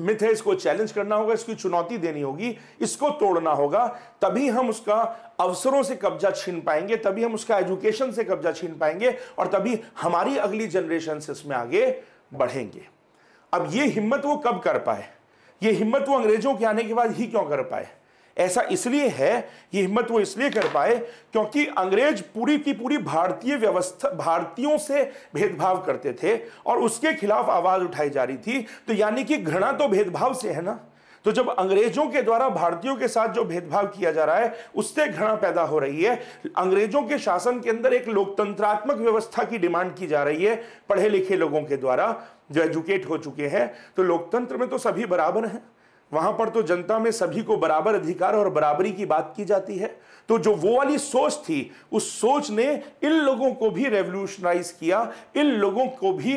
मिथ है इसको चैलेंज करना होगा इसकी चुनौती देनी होगी इसको तोड़ना होगा तभी हम उसका अवसरों से कब्जा छीन पाएंगे तभी हम उसका एजुकेशन से कब्जा छीन पाएंगे और तभी हमारी अगली जनरेशन से इसमें आगे बढ़ेंगे अब ये हिम्मत वो कब कर पाए ये हिम्मत वो अंग्रेजों के आने के बाद ही क्यों कर पाए ऐसा इसलिए है ये हिम्मत वो इसलिए कर पाए क्योंकि अंग्रेज पूरी की पूरी भारतीय व्यवस्था भारतीयों से भेदभाव करते थे और उसके खिलाफ आवाज उठाई जा रही थी तो यानी कि घृणा तो भेदभाव से है ना तो जब अंग्रेजों के द्वारा भारतीयों के साथ जो भेदभाव किया जा रहा है उससे घृणा पैदा हो रही है अंग्रेजों के शासन के अंदर एक लोकतंत्रात्मक व्यवस्था की डिमांड की जा रही है पढ़े लिखे लोगों के द्वारा जो एजुकेट हो चुके हैं तो लोकतंत्र में तो सभी बराबर हैं वहां पर तो जनता में सभी को बराबर अधिकार और बराबरी की बात की जाती है तो जो वो वाली सोच थी उस सोच ने इन लोगों को भी रेवोल्यूशनाइज किया इन लोगों को भी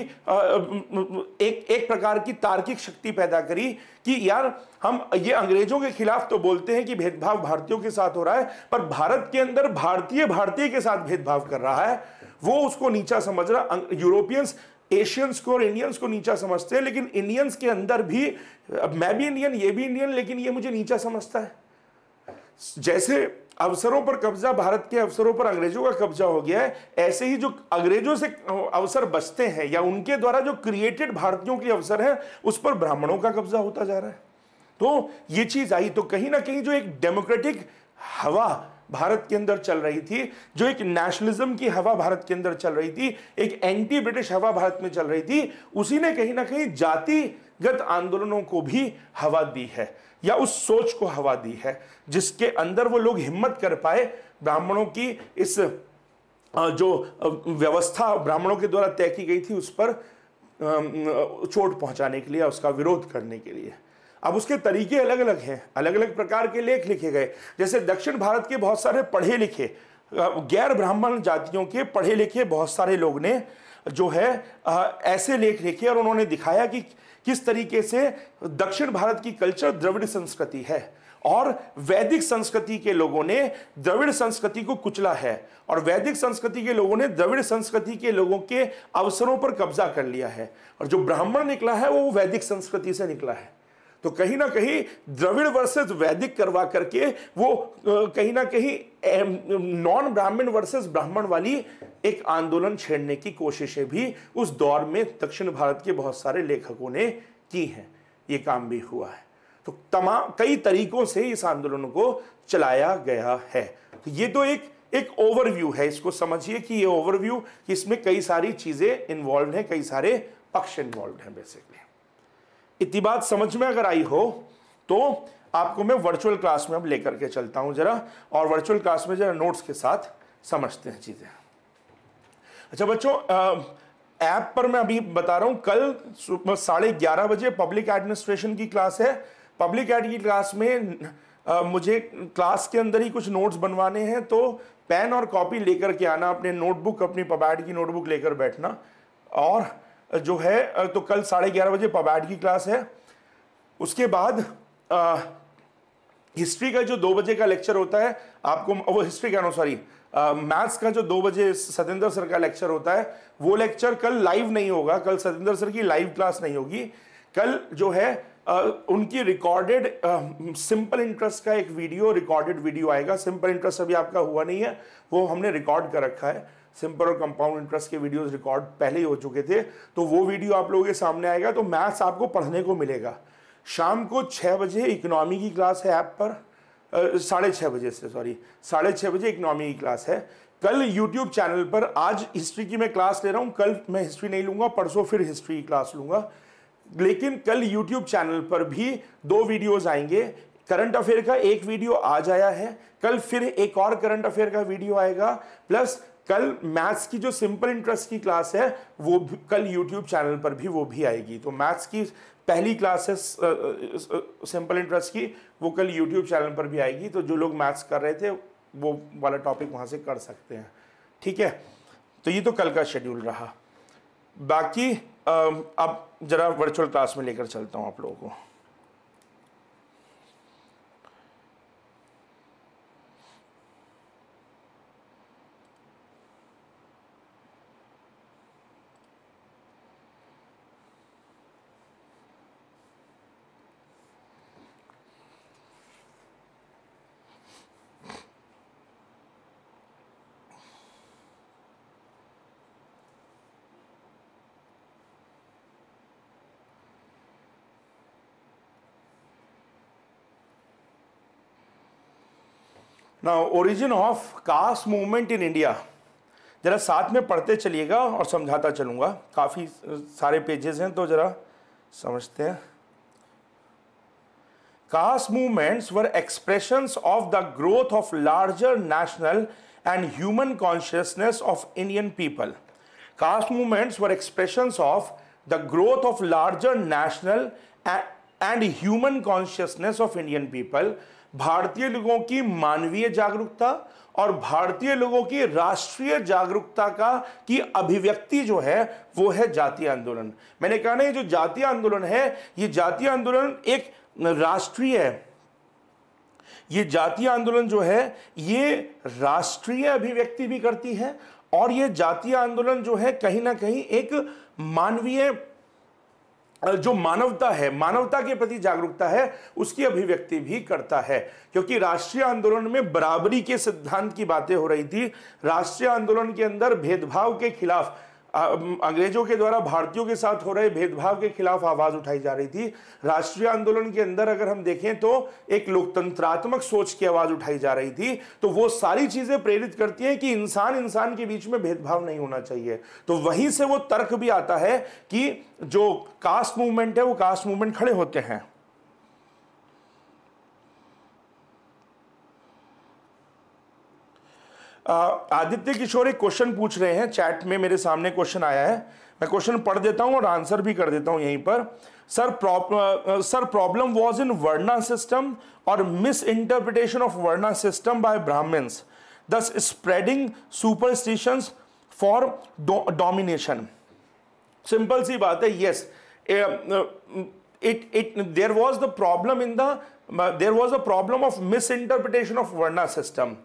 एक एक प्रकार की तार्किक शक्ति पैदा करी कि यार हम ये अंग्रेजों के खिलाफ तो बोलते हैं कि भेदभाव भारतीयों के साथ हो रहा है पर भारत के अंदर भारतीय भारतीय के साथ भेदभाव कर रहा है वो उसको नीचा समझ रहा यूरोपियंस एशियंस को और इंडियंस को नीचा समझते हैं लेकिन इंडियंस के अंदर भी मैं भी इंडियन ये भी इंडियन लेकिन ये मुझे नीचा समझता है जैसे अवसरों पर कब्जा भारत के अवसरों पर अंग्रेजों का कब्जा हो गया है ऐसे ही जो अंग्रेजों से अवसर बचते हैं या उनके द्वारा जो क्रिएटेड भारतीयों के अवसर हैं उस पर ब्राह्मणों का कब्जा होता जा रहा है तो ये चीज आई तो कहीं ना कहीं जो एक डेमोक्रेटिक हवा भारत के अंदर चल रही थी जो एक नेशनलिज्म की हवा भारत के अंदर चल रही थी एक एंटी ब्रिटिश हवा भारत में चल रही थी उसी ने कहीं ना कहीं जाति गत आंदोलनों को भी हवा दी है या उस सोच को हवा दी है जिसके अंदर वो लोग हिम्मत कर पाए ब्राह्मणों की इस जो व्यवस्था ब्राह्मणों के द्वारा तय की गई थी उस पर चोट पहुंचाने के लिए उसका विरोध करने के लिए अब उसके तरीके अलग अलग हैं अलग अलग प्रकार के लेख लिखे गए जैसे दक्षिण भारत के बहुत सारे पढ़े लिखे गैर ब्राह्मण जातियों के पढ़े लिखे बहुत सारे लोग ने जो है ऐसे लेख लिखे और उन्होंने दिखाया कि किस तरीके से दक्षिण भारत की कल्चर द्रविड़ संस्कृति है और वैदिक संस्कृति के लोगों ने द्रविड़ संस्कृति को कुचला है और वैदिक संस्कृति के लोगों ने द्रविड़ संस्कृति के लोगों के अवसरों पर कब्जा कर लिया है और जो ब्राह्मण निकला है वो वैदिक संस्कृति से निकला है तो कहीं ना कहीं द्रविड़ वर्सेस वैदिक करवा करके वो कहीं ना कहीं नॉन ब्राह्मण वर्सेस ब्राह्मण वाली एक आंदोलन छेड़ने की कोशिशें भी उस दौर में दक्षिण भारत के बहुत सारे लेखकों ने की हैं ये काम भी हुआ है तो तमाम कई तरीकों से इस आंदोलन को चलाया गया है तो ये तो एक एक ओवरव्यू है इसको समझिए कि ये ओवरव्यू इसमें कई सारी चीज़ें इन्वॉल्व हैं कई सारे पक्ष इन्वॉल्व हैं बेसिकली इतनी बात समझ में अगर आई हो तो आपको मैं वर्चुअल क्लास में अब लेकर के चलता हूँ जरा और वर्चुअल क्लास में जरा नोट्स के साथ समझते हैं चीज़ें अच्छा बच्चों ऐप पर मैं अभी बता रहा हूँ कल साढ़े ग्यारह बजे पब्लिक एडमिनिस्ट्रेशन की क्लास है पब्लिक एड की क्लास में आ, मुझे क्लास के अंदर ही कुछ नोट्स बनवाने हैं तो पेन और कॉपी लेकर के आना अपने नोटबुक अपनी पबैड की नोटबुक लेकर बैठना और जो है तो कल साढ़े ग्यारह बजे पबैड की क्लास है उसके बाद आ, हिस्ट्री का जो दो बजे का लेक्चर होता है आपको वो हिस्ट्री का नो सॉरी मैथ्स का जो दो बजे सतेंद्र सर का लेक्चर होता है वो लेक्चर कल लाइव नहीं होगा कल सतेंद्र सर की लाइव क्लास नहीं होगी कल जो है आ, उनकी रिकॉर्डेड सिंपल इंटरेस्ट का एक वीडियो रिकॉर्डेड वीडियो आएगा सिंपल इंटरेस्ट अभी आपका हुआ नहीं है वो हमने रिकॉर्ड कर रखा है सिंपल और कंपाउंड इंटरेस्ट के वीडियोस रिकॉर्ड पहले ही हो चुके थे तो वो वीडियो आप लोगों के सामने आएगा तो मैथ्स आपको पढ़ने को मिलेगा शाम को छः बजे इकोनॉमी की क्लास है ऐप पर साढ़े छः बजे से सॉरी साढ़े छः बजे इकोनॉमी की क्लास है कल यूट्यूब चैनल पर आज हिस्ट्री की मैं क्लास ले रहा हूँ कल मैं हिस्ट्री नहीं लूँगा परसों फिर हिस्ट्री की क्लास लूँगा लेकिन कल यूट्यूब चैनल पर भी दो वीडियोज़ आएंगे करंट अफेयर का एक वीडियो आज आया है कल फिर एक और करंट अफेयर का वीडियो आएगा प्लस कल मैथ्स की जो सिंपल इंटरेस्ट की क्लास है वो भी, कल यूट्यूब चैनल पर भी वो भी आएगी तो मैथ्स की पहली क्लास है सिंपल इंटरेस्ट की वो कल यूट्यूब चैनल पर भी आएगी तो जो लोग मैथ्स कर रहे थे वो वाला टॉपिक वहाँ से कर सकते हैं ठीक है तो ये तो कल का शेड्यूल रहा बाकी अब जरा वर्चुअल क्लास में लेकर चलता हूँ आप लोगों को now origin of caste movement in India जरा साथ में पढ़ते चलिएगा और समझाता चलूँगा काफ़ी सारे पेजेस हैं तो जरा समझते हैं caste movements were expression of the growth of larger national and human consciousness of Indian people caste movements were expression of the growth of larger national and human consciousness of Indian people भारतीय लोगों की मानवीय जागरूकता और भारतीय लोगों की राष्ट्रीय जागरूकता का की अभिव्यक्ति जो है वो है जातीय आंदोलन मैंने कहा ना ये जो जातीय आंदोलन है ये जातीय आंदोलन एक राष्ट्रीय है ये जातीय आंदोलन जो है ये राष्ट्रीय अभिव्यक्ति भी करती है और ये जातीय आंदोलन जो है कहीं ना कहीं एक मानवीय जो मानवता है मानवता के प्रति जागरूकता है उसकी अभिव्यक्ति भी करता है क्योंकि राष्ट्रीय आंदोलन में बराबरी के सिद्धांत की बातें हो रही थी राष्ट्रीय आंदोलन के अंदर भेदभाव के खिलाफ अंग्रेजों के द्वारा भारतीयों के साथ हो रहे भेदभाव के खिलाफ आवाज उठाई जा रही थी राष्ट्रीय आंदोलन के अंदर अगर हम देखें तो एक लोकतंत्रात्मक सोच की आवाज उठाई जा रही थी तो वो सारी चीजें प्रेरित करती हैं कि इंसान इंसान के बीच में भेदभाव नहीं होना चाहिए तो वहीं से वो तर्क भी आता है कि जो कास्ट मूवमेंट है वो कास्ट मूवमेंट खड़े होते हैं आदित्य किशोर एक क्वेश्चन पूछ रहे हैं चैट में मेरे सामने क्वेश्चन आया है मैं क्वेश्चन पढ़ देता हूँ और आंसर भी कर देता हूँ यहीं पर sir sir problem was in varna system और misinterpretation of varna system by Brahmans thus spreading superstition for domination simple सी बात है yes it it there was the problem in the there was a problem of misinterpretation of varna system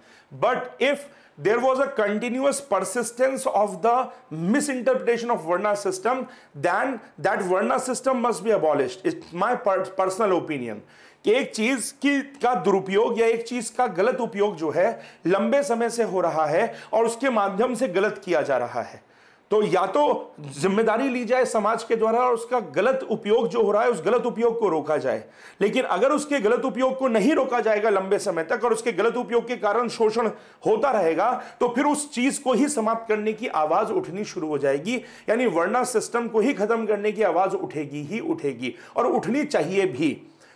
but if there was a continuous persistence of the misinterpretation of Varna system, then that Varna system must be abolished. It's my personal opinion. कि एक चीज की का दुरुपयोग या एक चीज का गलत उपयोग जो है लंबे समय से हो रहा है और उसके माध्यम से गलत किया जा रहा है तो या तो जिम्मेदारी ली जाए समाज के द्वारा और उसका गलत उपयोग जो हो रहा है उस गलत उपयोग को रोका जाए लेकिन अगर उसके गलत उपयोग को नहीं रोका जाएगा लंबे समय तक और उसके गलत उपयोग के कारण शोषण होता रहेगा तो फिर उस चीज को ही समाप्त करने की आवाज उठनी शुरू हो जाएगी यानी वर्णा सिस्टम को ही खत्म करने की आवाज उठेगी ही उठेगी और उठनी चाहिए भी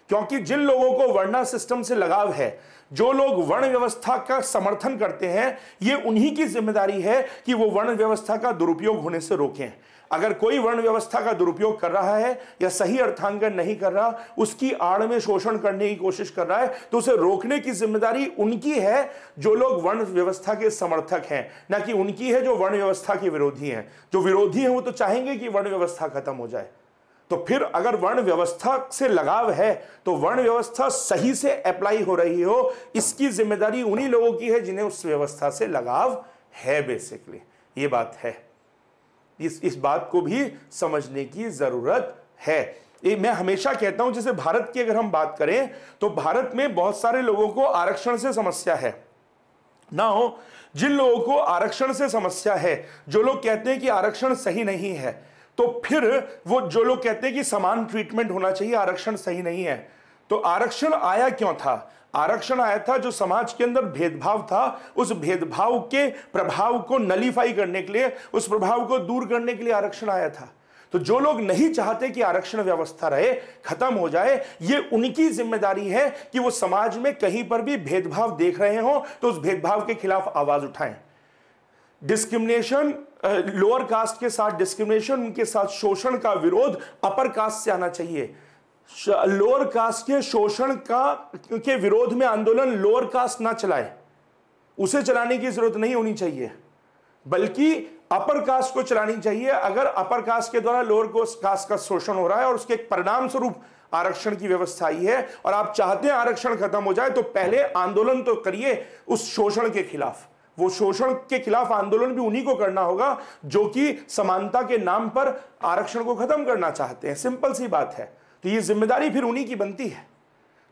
क्योंकि जिन लोगों को वर्णा सिस्टम से लगाव है जो लोग वर्ण व्यवस्था का समर्थन करते हैं ये उन्हीं की जिम्मेदारी है कि वो वर्ण व्यवस्था का दुरुपयोग होने से रोकें अगर कोई वर्ण व्यवस्था का दुरुपयोग कर रहा है या सही अर्थांकन नहीं कर रहा उसकी आड़ में शोषण करने की कोशिश कर रहा है तो उसे रोकने की जिम्मेदारी उनकी है जो लोग वर्ण व्यवस्था के समर्थक हैं ना कि उनकी है जो वर्ण व्यवस्था के विरोधी हैं जो विरोधी हैं वो तो चाहेंगे कि वर्ण व्यवस्था खत्म हो जाए तो फिर अगर वर्ण व्यवस्था से लगाव है तो वर्ण व्यवस्था सही से अप्लाई हो रही हो इसकी जिम्मेदारी उन्हीं लोगों की है जिन्हें उस व्यवस्था से लगाव है बेसिकली ये बात है इस इस बात को भी समझने की ज़रूरत है ये मैं हमेशा कहता हूं जैसे भारत की अगर हम बात करें तो भारत में बहुत सारे लोगों को आरक्षण से समस्या है ना जिन लोगों को आरक्षण से समस्या है जो लोग कहते हैं कि आरक्षण सही नहीं है तो फिर वो जो लोग कहते हैं कि समान ट्रीटमेंट होना चाहिए आरक्षण सही नहीं है तो आरक्षण आया क्यों था आरक्षण आया था जो समाज के अंदर भेदभाव था उस भेदभाव के प्रभाव को नलीफाई करने के लिए उस प्रभाव को दूर करने के लिए आरक्षण आया था तो जो लोग नहीं चाहते कि आरक्षण व्यवस्था रहे खत्म हो जाए ये उनकी जिम्मेदारी है कि वो समाज में कहीं पर भी भेदभाव देख रहे हो तो उस भेदभाव के खिलाफ आवाज उठाएं डिस्क्रिमिनेशन लोअर कास्ट के साथ डिस्क्रिमिनेशन उनके साथ शोषण का विरोध अपर कास्ट से आना चाहिए लोअर कास्ट के शोषण का के विरोध में आंदोलन लोअर कास्ट ना चलाए उसे चलाने की जरूरत नहीं होनी चाहिए बल्कि अपर कास्ट को चलानी चाहिए अगर अपर कास्ट के द्वारा लोअर कास्ट का शोषण हो रहा है और उसके एक परिणाम स्वरूप आरक्षण की व्यवस्था आई है और आप चाहते हैं आरक्षण खत्म हो जाए तो पहले आंदोलन तो करिए उस शोषण के खिलाफ वो शोषण के खिलाफ आंदोलन भी उन्हीं को करना होगा जो कि समानता के नाम पर आरक्षण को खत्म करना चाहते हैं सिंपल सी बात है तो ये जिम्मेदारी फिर उन्हीं की बनती है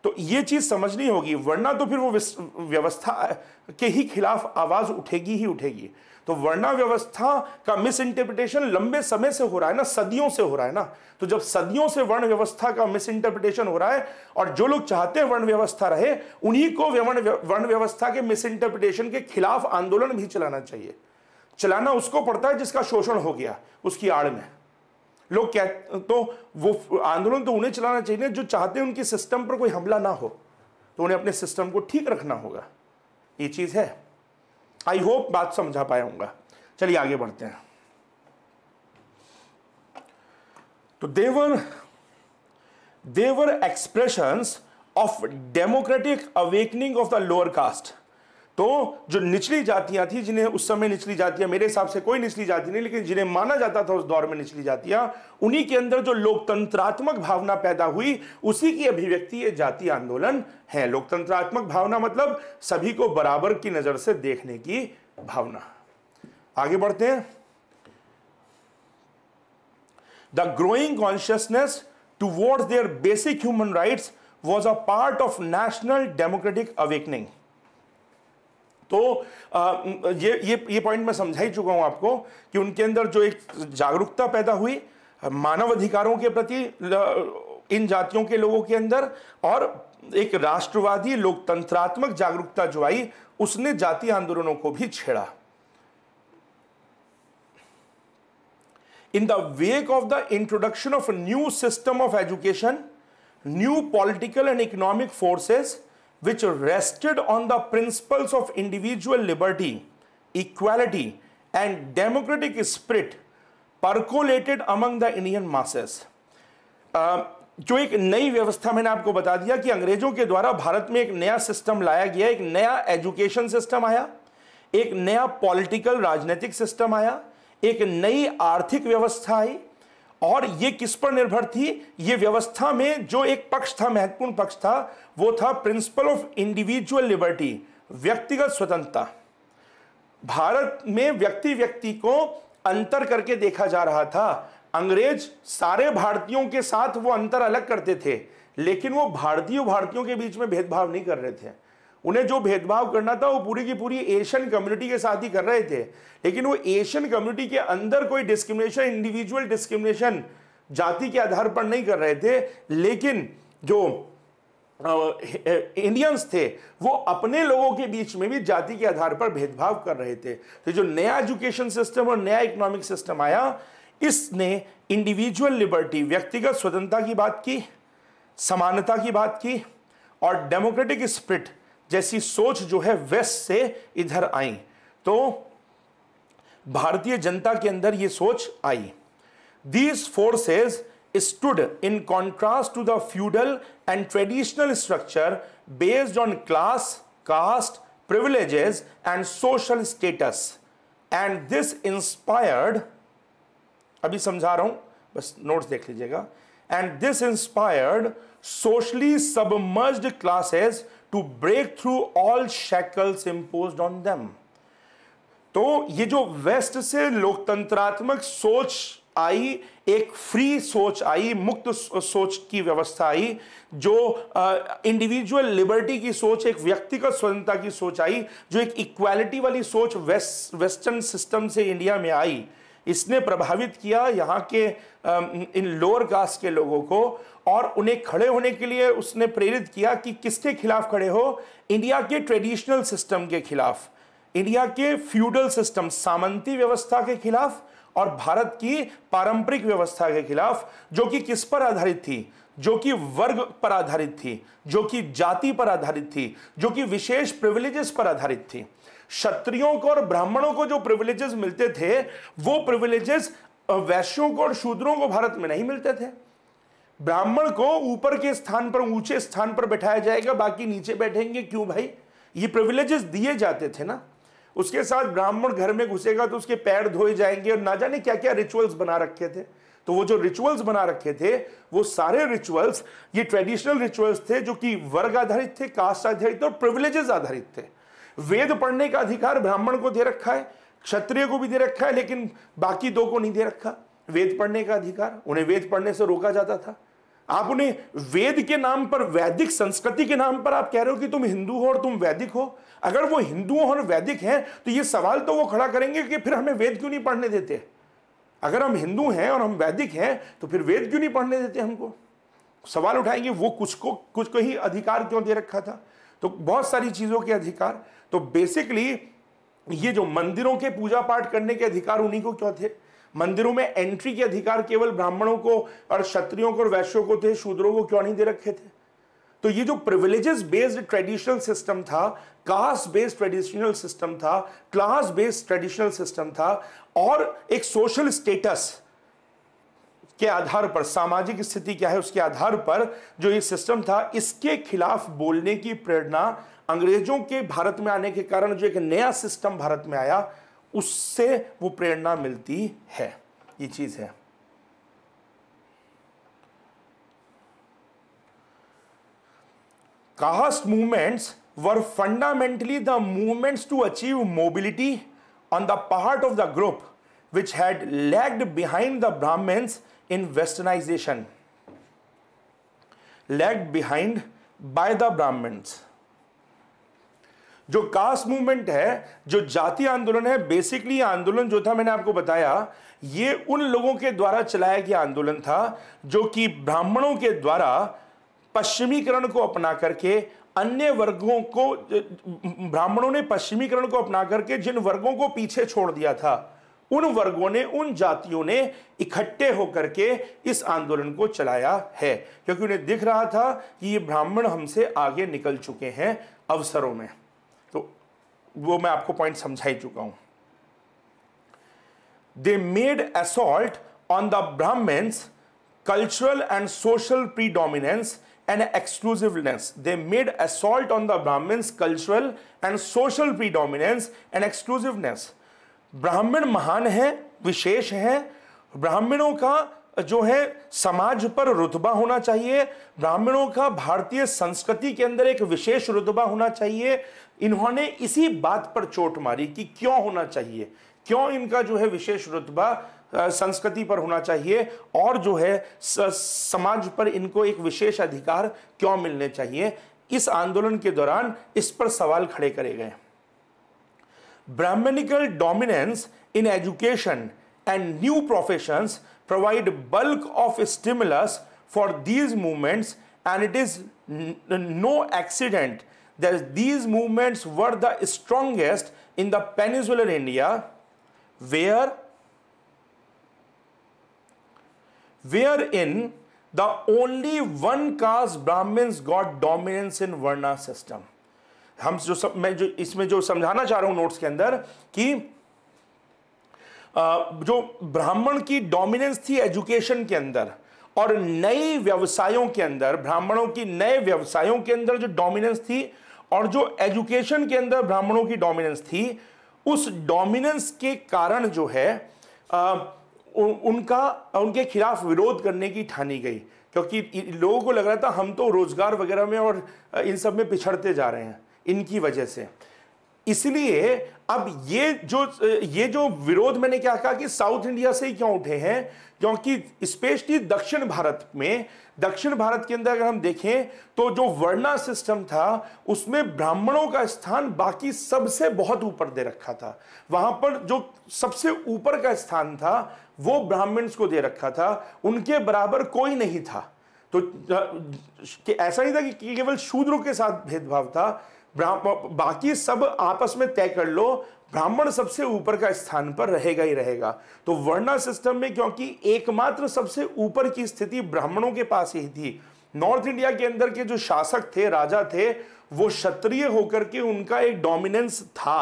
तो ये चीज समझनी होगी वरना तो फिर वो व्यवस्था के ही खिलाफ आवाज उठेगी ही उठेगी तो वर्णा व्यवस्था का मिस इंटरप्रिटेशन लंबे समय से हो रहा है ना सदियों से हो रहा है ना तो जब सदियों से वर्ण व्यवस्था का मिस इंटरप्रिटेशन हो रहा है और जो लोग चाहते हैं वर्ण व्यवस्था रहे उन्हीं को वर्ण व्यवस्था के मिस इंटरप्रिटेशन के खिलाफ आंदोलन भी चलाना चाहिए चलाना उसको पड़ता है जिसका शोषण हो गया उसकी आड़ में लोग कह तो वो आंदोलन तो उन्हें चलाना चाहिए जो चाहते हैं उनके सिस्टम पर कोई हमला ना हो तो उन्हें अपने सिस्टम को ठीक रखना होगा ये चीज़ है आई होप बात समझा पाया हूँगा चलिए आगे बढ़ते हैं तो they were they were expressions of democratic awakening of the lower caste तो जो निचली जातियां थी जिन्हें उस समय निचली जातियां मेरे हिसाब से कोई निचली जाति नहीं लेकिन जिन्हें माना जाता था उस दौर में निचली जातियां उन्हीं के अंदर जो लोकतंत्रात्मक भावना पैदा हुई उसी की अभिव्यक्ति ये जाति आंदोलन है लोकतंत्रात्मक भावना मतलब सभी को बराबर की नजर से देखने की भावना आगे बढ़ते हैं the growing consciousness to towards their basic human rights was a part of national democratic awakening तो ये ये ये पॉइंट मैं समझा ही चुका हूँ आपको कि उनके अंदर जो एक जागरूकता पैदा हुई मानव अधिकारों के प्रति इन जातियों के लोगों के अंदर और एक राष्ट्रवादी लोकतंत्रात्मक जागरूकता जो आई उसने जाति आंदोलनों को भी छेड़ा in the wake of the introduction of new system of education new political and economic forces which rested on the principles of individual liberty, equality, and democratic spirit percolated among the Indian masses. Uh, जो एक नई व्यवस्था मैंने आपको बता दिया कि अंग्रेजों के द्वारा भारत में एक नया सिस्टम लाया गया एक नया एजुकेशन सिस्टम आया एक नया पॉलिटिकल राजनीतिक सिस्टम आया एक नई आर्थिक व्यवस्था आई और ये किस पर निर्भर थी ये व्यवस्था में जो एक पक्ष था महत्वपूर्ण पक्ष था वो था प्रिंसिपल ऑफ इंडिविजुअल लिबर्टी व्यक्तिगत स्वतंत्रता भारत में व्यक्ति व्यक्ति को अंतर करके देखा जा रहा था अंग्रेज सारे भारतीयों के साथ वो अंतर अलग करते थे लेकिन वो भारतीय भारतीयों के बीच में भेदभाव नहीं कर रहे थे उन्हें जो भेदभाव करना था वो पूरी की पूरी एशियन कम्युनिटी के साथ ही कर रहे थे लेकिन वो एशियन कम्युनिटी के अंदर कोई डिस्क्रिमिनेशन इंडिविजुअल डिस्क्रिमिनेशन जाति के आधार पर नहीं कर रहे थे लेकिन जो इंडियंस थे वो अपने लोगों के बीच में भी जाति के आधार पर भेदभाव कर रहे थे तो जो नया एजुकेशन सिस्टम और नया इकोनॉमिक सिस्टम आया इसने इंडिविजुअल लिबर्टी व्यक्तिगत स्वतंत्रता की बात की समानता की बात की और डेमोक्रेटिक स्प्रिट जैसी सोच जो है वेस्ट से इधर आई तो भारतीय जनता के अंदर ये सोच आई these forces stood in contrast to the feudal and traditional structure based on class caste privileges and social status and this inspired अभी समझा रहा हूं बस नोट्स देख लीजिएगा and this inspired socially submerge classes to break through all shackles impose on them तो ये जो वेस्ट से लोकतंत्रात्मक सोच आई एक फ्री सोच आई मुक्त सोच की व्यवस्था आई जो इंडिविजुअल लिबर्टी की सोच एक व्यक्तिगत स्वतंत्रता की सोच आई जो एक इक्वालिटी वाली सोच वेस्टर्न सिस्टम से इंडिया में आई इसने प्रभावित किया यहाँ के इन लोअर कास्ट के लोगों को और उन्हें खड़े होने के लिए उसने प्रेरित किया कि किसके खिलाफ खड़े हो इंडिया के ट्रेडिशनल सिस्टम के खिलाफ इंडिया के फ्यूडल सिस्टम सामंती व्यवस्था के खिलाफ और भारत की पारंपरिक व्यवस्था के खिलाफ जो कि किस पर आधारित थी जो कि वर्ग पर आधारित थी जो कि जाति पर आधारित थी जो कि विशेष प्रिविलेजेस पर आधारित थी क्षत्रियों को और ब्राह्मणों को जो प्रिविलेजेस मिलते थे वो प्रिविलेजेस वैश्यों को और शूद्रों को भारत में नहीं मिलते थे ब्राह्मण को ऊपर के स्थान पर ऊंचे स्थान पर बैठाया जाएगा बाकी नीचे बैठेंगे क्यों भाई ये प्रिविलेजेस दिए जाते थे ना उसके साथ ब्राह्मण घर में घुसेगा तो उसके पैर धोए जाएंगे और ना जाने क्या क्या रिचुअल्स बना रखे थे तो वो जो रिचुअल्स बना रखे थे वो सारे रिचुअल्स ये ट्रेडिशनल रिचुअल्स थे जो कि वर्ग आधारित थे कास्ट आधारित थे और प्रिविलेजेस आधारित थे वेद पढ़ने का अधिकार ब्राह्मण को दे रखा है क्षत्रिय को भी दे रखा है लेकिन बाकी दो को नहीं दे रखा वेद पढ़ने का अधिकार उन्हें वेद पढ़ने से रोका जाता था आप उन्हें वेद के नाम पर वैदिक संस्कृति के नाम पर आप कह रहे हो कि तुम हिंदू हो और तुम वैदिक हो अगर वो हिंदू और वैदिक हैं तो ये सवाल तो वो खड़ा करेंगे कि फिर हमें वेद क्यों नहीं पढ़ने देते अगर हम हिंदू हैं और हम वैदिक हैं तो फिर वेद क्यों नहीं पढ़ने देते हमको सवाल उठाएंगे वो कुछ को कुछ को ही अधिकार क्यों दे रखा था तो बहुत सारी चीज़ों के अधिकार तो बेसिकली ये जो मंदिरों के पूजा पाठ करने के अधिकार उन्हीं को क्यों थे मंदिरों में एंट्री के अधिकार केवल ब्राह्मणों को और क्षत्रियों को और वैश्यों को थे शूद्रों को क्यों नहीं दे रखे थे तो ये जो प्रिविलेजेस बेस्ड ट्रेडिशनल सिस्टम था कास्ट बेस्ड ट्रेडिशनल सिस्टम था क्लास बेस्ड ट्रेडिशनल सिस्टम था और एक सोशल स्टेटस के आधार पर सामाजिक स्थिति क्या है उसके आधार पर जो ये सिस्टम था इसके खिलाफ बोलने की प्रेरणा अंग्रेजों के भारत में आने के कारण जो एक नया सिस्टम भारत में आया उससे वो प्रेरणा मिलती है ये चीज है caste movements were fundamentally the movements to achieve mobility on the part of the group which had lagged behind the Brahmans in westernization lagged behind by the Brahmans जो कास्ट मूवमेंट है जो जाति आंदोलन है बेसिकली आंदोलन जो था मैंने आपको बताया ये उन लोगों के द्वारा चलाया गया आंदोलन था जो कि ब्राह्मणों के द्वारा पश्चिमीकरण को अपना करके अन्य वर्गों को ब्राह्मणों ने पश्चिमीकरण को अपना करके जिन वर्गों को पीछे छोड़ दिया था उन वर्गों ने उन जातियों ने इकट्ठे होकर के इस आंदोलन को चलाया है क्योंकि उन्हें दिख रहा था कि ये ब्राह्मण हमसे आगे निकल चुके हैं अवसरों में वो मैं आपको पॉइंट समझा ही चुका हूं they made assault on the Brahmans cultural and social predominance and exclusiveness they made assault on the Brahmans cultural and social predominance and exclusiveness ब्राह्मण महान है विशेष है ब्राह्मणों का जो है समाज पर रुतबा होना चाहिए ब्राह्मणों का भारतीय संस्कृति के अंदर एक विशेष रुतबा होना चाहिए इन्होंने इसी बात पर चोट मारी कि क्यों होना चाहिए क्यों इनका जो है विशेष रुतबा संस्कृति पर होना चाहिए और जो है समाज पर इनको एक विशेष अधिकार क्यों मिलने चाहिए इस आंदोलन के दौरान इस पर सवाल खड़े करे गए brahminical dominance in education and new professions provide bulk of stimulus for these movements and it is no accident that these movements were the strongest in the peninsular India where wherein the only one caste Brahmins got dominance in Varna system. हम जो सब मैं जो इसमें जो समझाना चाह रहा हूं नोट्स के अंदर कि जो ब्राह्मण की डोमिनेंस थी एजुकेशन के अंदर और नए व्यवसायों के अंदर ब्राह्मणों की नए व्यवसायों के अंदर जो डोमिनेंस थी और जो एजुकेशन के अंदर ब्राह्मणों की डोमिनेंस थी उस डोमिनेंस के कारण जो है आ, उनका उनके खिलाफ विरोध करने की ठानी गई क्योंकि लोगों को लग रहा था हम तो रोजगार वगैरह में और इन सब में पिछड़ते जा रहे हैं इनकी वजह से इसलिए अब ये जो ये जो विरोध मैंने क्या कहा कि साउथ इंडिया से ही क्यों उठे हैं क्योंकि स्पेशली दक्षिण भारत में दक्षिण भारत के अंदर अगर हम देखें तो जो वर्णा सिस्टम था उसमें ब्राह्मणों का स्थान बाकी सबसे बहुत ऊपर दे रखा था वहां पर जो सबसे ऊपर का स्थान था वो ब्राह्मण्स को दे रखा था उनके बराबर कोई नहीं था तो कि ऐसा नहीं था कि केवल शूद्रों के साथ भेदभाव था बाकी सब आपस में तय कर लो ब्राह्मण सबसे ऊपर का स्थान पर रहेगा ही रहेगा तो वर्णा सिस्टम में क्योंकि एकमात्र सबसे ऊपर की स्थिति ब्राह्मणों के पास ही थी नॉर्थ इंडिया के अंदर के जो शासक थे राजा थे वो क्षत्रिय होकर के उनका एक डोमिनेंस था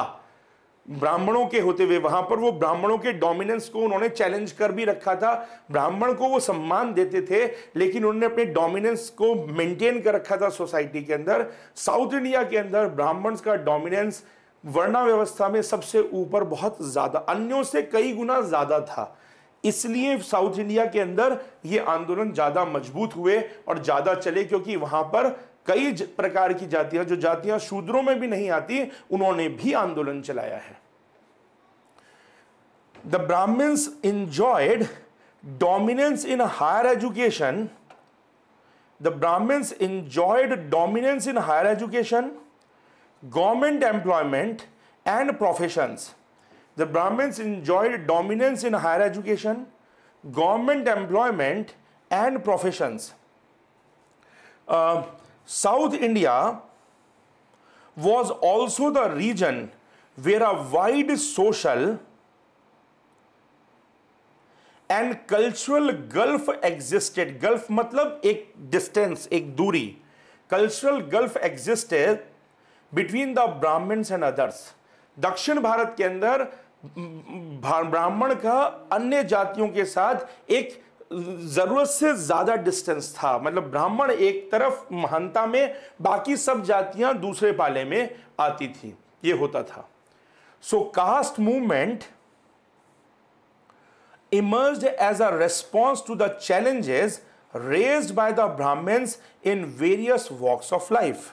ब्राह्मणों के होते हुए वहां पर वो ब्राह्मणों के डोमिनेंस को उन्होंने चैलेंज कर भी रखा था ब्राह्मण को वो सम्मान देते थे लेकिन उन्होंने अपने डोमिनेंस को मेंटेन कर रखा था सोसाइटी के अंदर साउथ इंडिया के अंदर ब्राह्मण्स का डोमिनेंस वर्णा व्यवस्था में सबसे ऊपर बहुत ज्यादा अन्यों से कई गुना ज्यादा था इसलिए साउथ इंडिया के अंदर ये आंदोलन ज्यादा मजबूत हुए और ज्यादा चले क्योंकि वहां पर कई प्रकार की जातियां जो जातियां शूद्रों में भी नहीं आती उन्होंने भी आंदोलन चलाया है the Brahmins enjoyed dominance in higher education the Brahmins enjoyed dominance in higher education government employment and professions. The Brahmins enjoyed dominance in higher education, government employment and professions. Uh, South India was also the region where a wide social and cultural gulf existed. Gulf, मतलब एक distance, एक दूरी Cultural gulf existed. Between the Brahmins and others दक्षिण भारत के अंदर ब्राह्मण का अन्य जातियों के साथ एक जरूरत से ज्यादा डिस्टेंस था मतलब ब्राह्मण एक तरफ महानता में बाकी सब जातियां दूसरे पाले में आती थी ये होता था so caste movement emerge as a response to the challenges raise by the Brahmin in various walks of life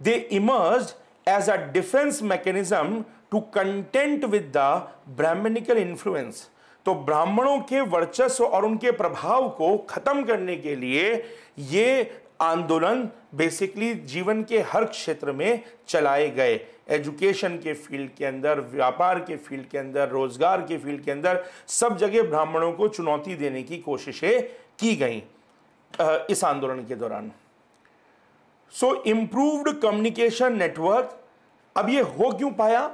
they emerged as a defense mechanism to contend with the Brahmanical influence. तो ब्राह्मणों के वर्चस्व और उनके प्रभाव को खत्म करने के लिए ये आंदोलन बेसिकली जीवन के हर क्षेत्र में चलाए गए एजुकेशन के फील्ड के अंदर व्यापार के फील्ड के अंदर रोजगार के फील्ड के अंदर सब जगह ब्राह्मणों को चुनौती देने की कोशिशें की गई इस आंदोलन के दौरान सो इम्प्रूव्ड कम्युनिकेशन नेटवर्क अब ये हो क्यों पाया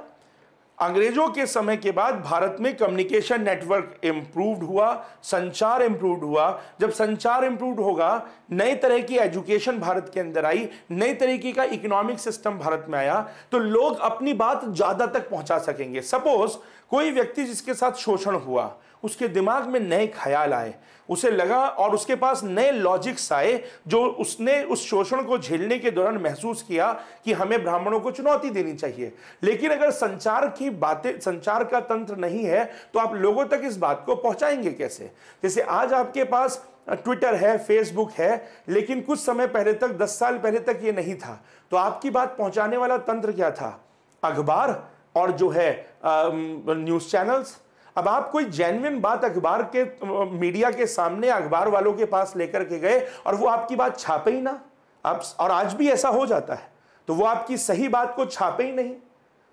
अंग्रेजों के समय के बाद भारत में कम्युनिकेशन नेटवर्क इम्प्रूव्ड हुआ संचार इम्प्रूव्ड हुआ जब संचार इम्प्रूव्ड होगा नए तरह की एजुकेशन भारत के अंदर आई नए तरीके का इकोनॉमिक सिस्टम भारत में आया तो लोग अपनी बात ज़्यादा तक पहुंचा सकेंगे सपोज कोई व्यक्ति जिसके साथ शोषण हुआ उसके दिमाग में नए ख्याल आए उसे लगा और उसके पास नए लॉजिक्स आए जो उसने उस शोषण को झेलने के दौरान महसूस किया कि हमें ब्राह्मणों को चुनौती देनी चाहिए लेकिन अगर संचार की बातें संचार का तंत्र नहीं है तो आप लोगों तक इस बात को पहुंचाएंगे कैसे जैसे आज आपके पास ट्विटर है फेसबुक है लेकिन कुछ समय पहले तक दस साल पहले तक ये नहीं था तो आपकी बात पहुंचाने वाला तंत्र क्या था अखबार और जो है न्यूज़ चैनल्स अब आप कोई जेन्युन बात अखबार के मीडिया के सामने अखबार वालों के पास लेकर के गए और वो आपकी बात छापे ही ना आप और आज भी ऐसा हो जाता है तो वो आपकी सही बात को छापे ही नहीं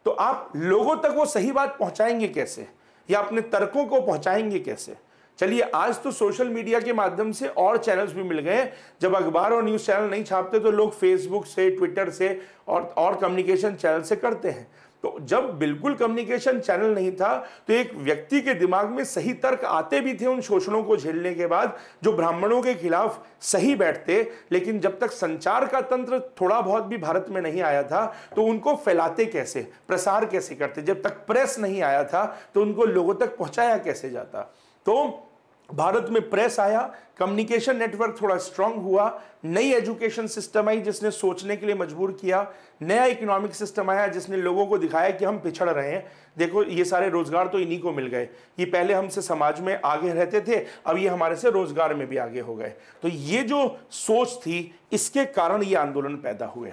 तो आप लोगों तक वो सही बात पहुंचाएंगे कैसे या अपने तर्कों को पहुंचाएंगे कैसे चलिए आज तो सोशल मीडिया के माध्यम से और चैनल्स भी मिल गए जब अखबार और न्यूज़ चैनल नहीं छापते तो लोग फेसबुक से ट्विटर से और और कम्युनिकेशन चैनल से करते हैं तो जब बिल्कुल कम्युनिकेशन चैनल नहीं था तो एक व्यक्ति के दिमाग में सही तर्क आते भी थे उन शोषणों को झेलने के बाद जो ब्राह्मणों के खिलाफ सही बैठते लेकिन जब तक संचार का तंत्र थोड़ा बहुत भी भारत में नहीं आया था तो उनको फैलाते कैसे प्रसार कैसे करते जब तक प्रेस नहीं आया था तो उनको लोगों तक पहुंचाया कैसे जाता तो भारत में प्रेस आया कम्युनिकेशन नेटवर्क थोड़ा स्ट्रांग हुआ नई एजुकेशन सिस्टम आई जिसने सोचने के लिए मजबूर किया नया इकोनॉमिक सिस्टम आया जिसने लोगों को दिखाया कि हम पिछड़ रहे हैं देखो ये सारे रोजगार तो इन्हीं को मिल गए ये पहले हमसे समाज में आगे रहते थे अब ये हमारे से रोजगार में भी आगे हो गए तो ये जो सोच थी इसके कारण ये आंदोलन पैदा हुए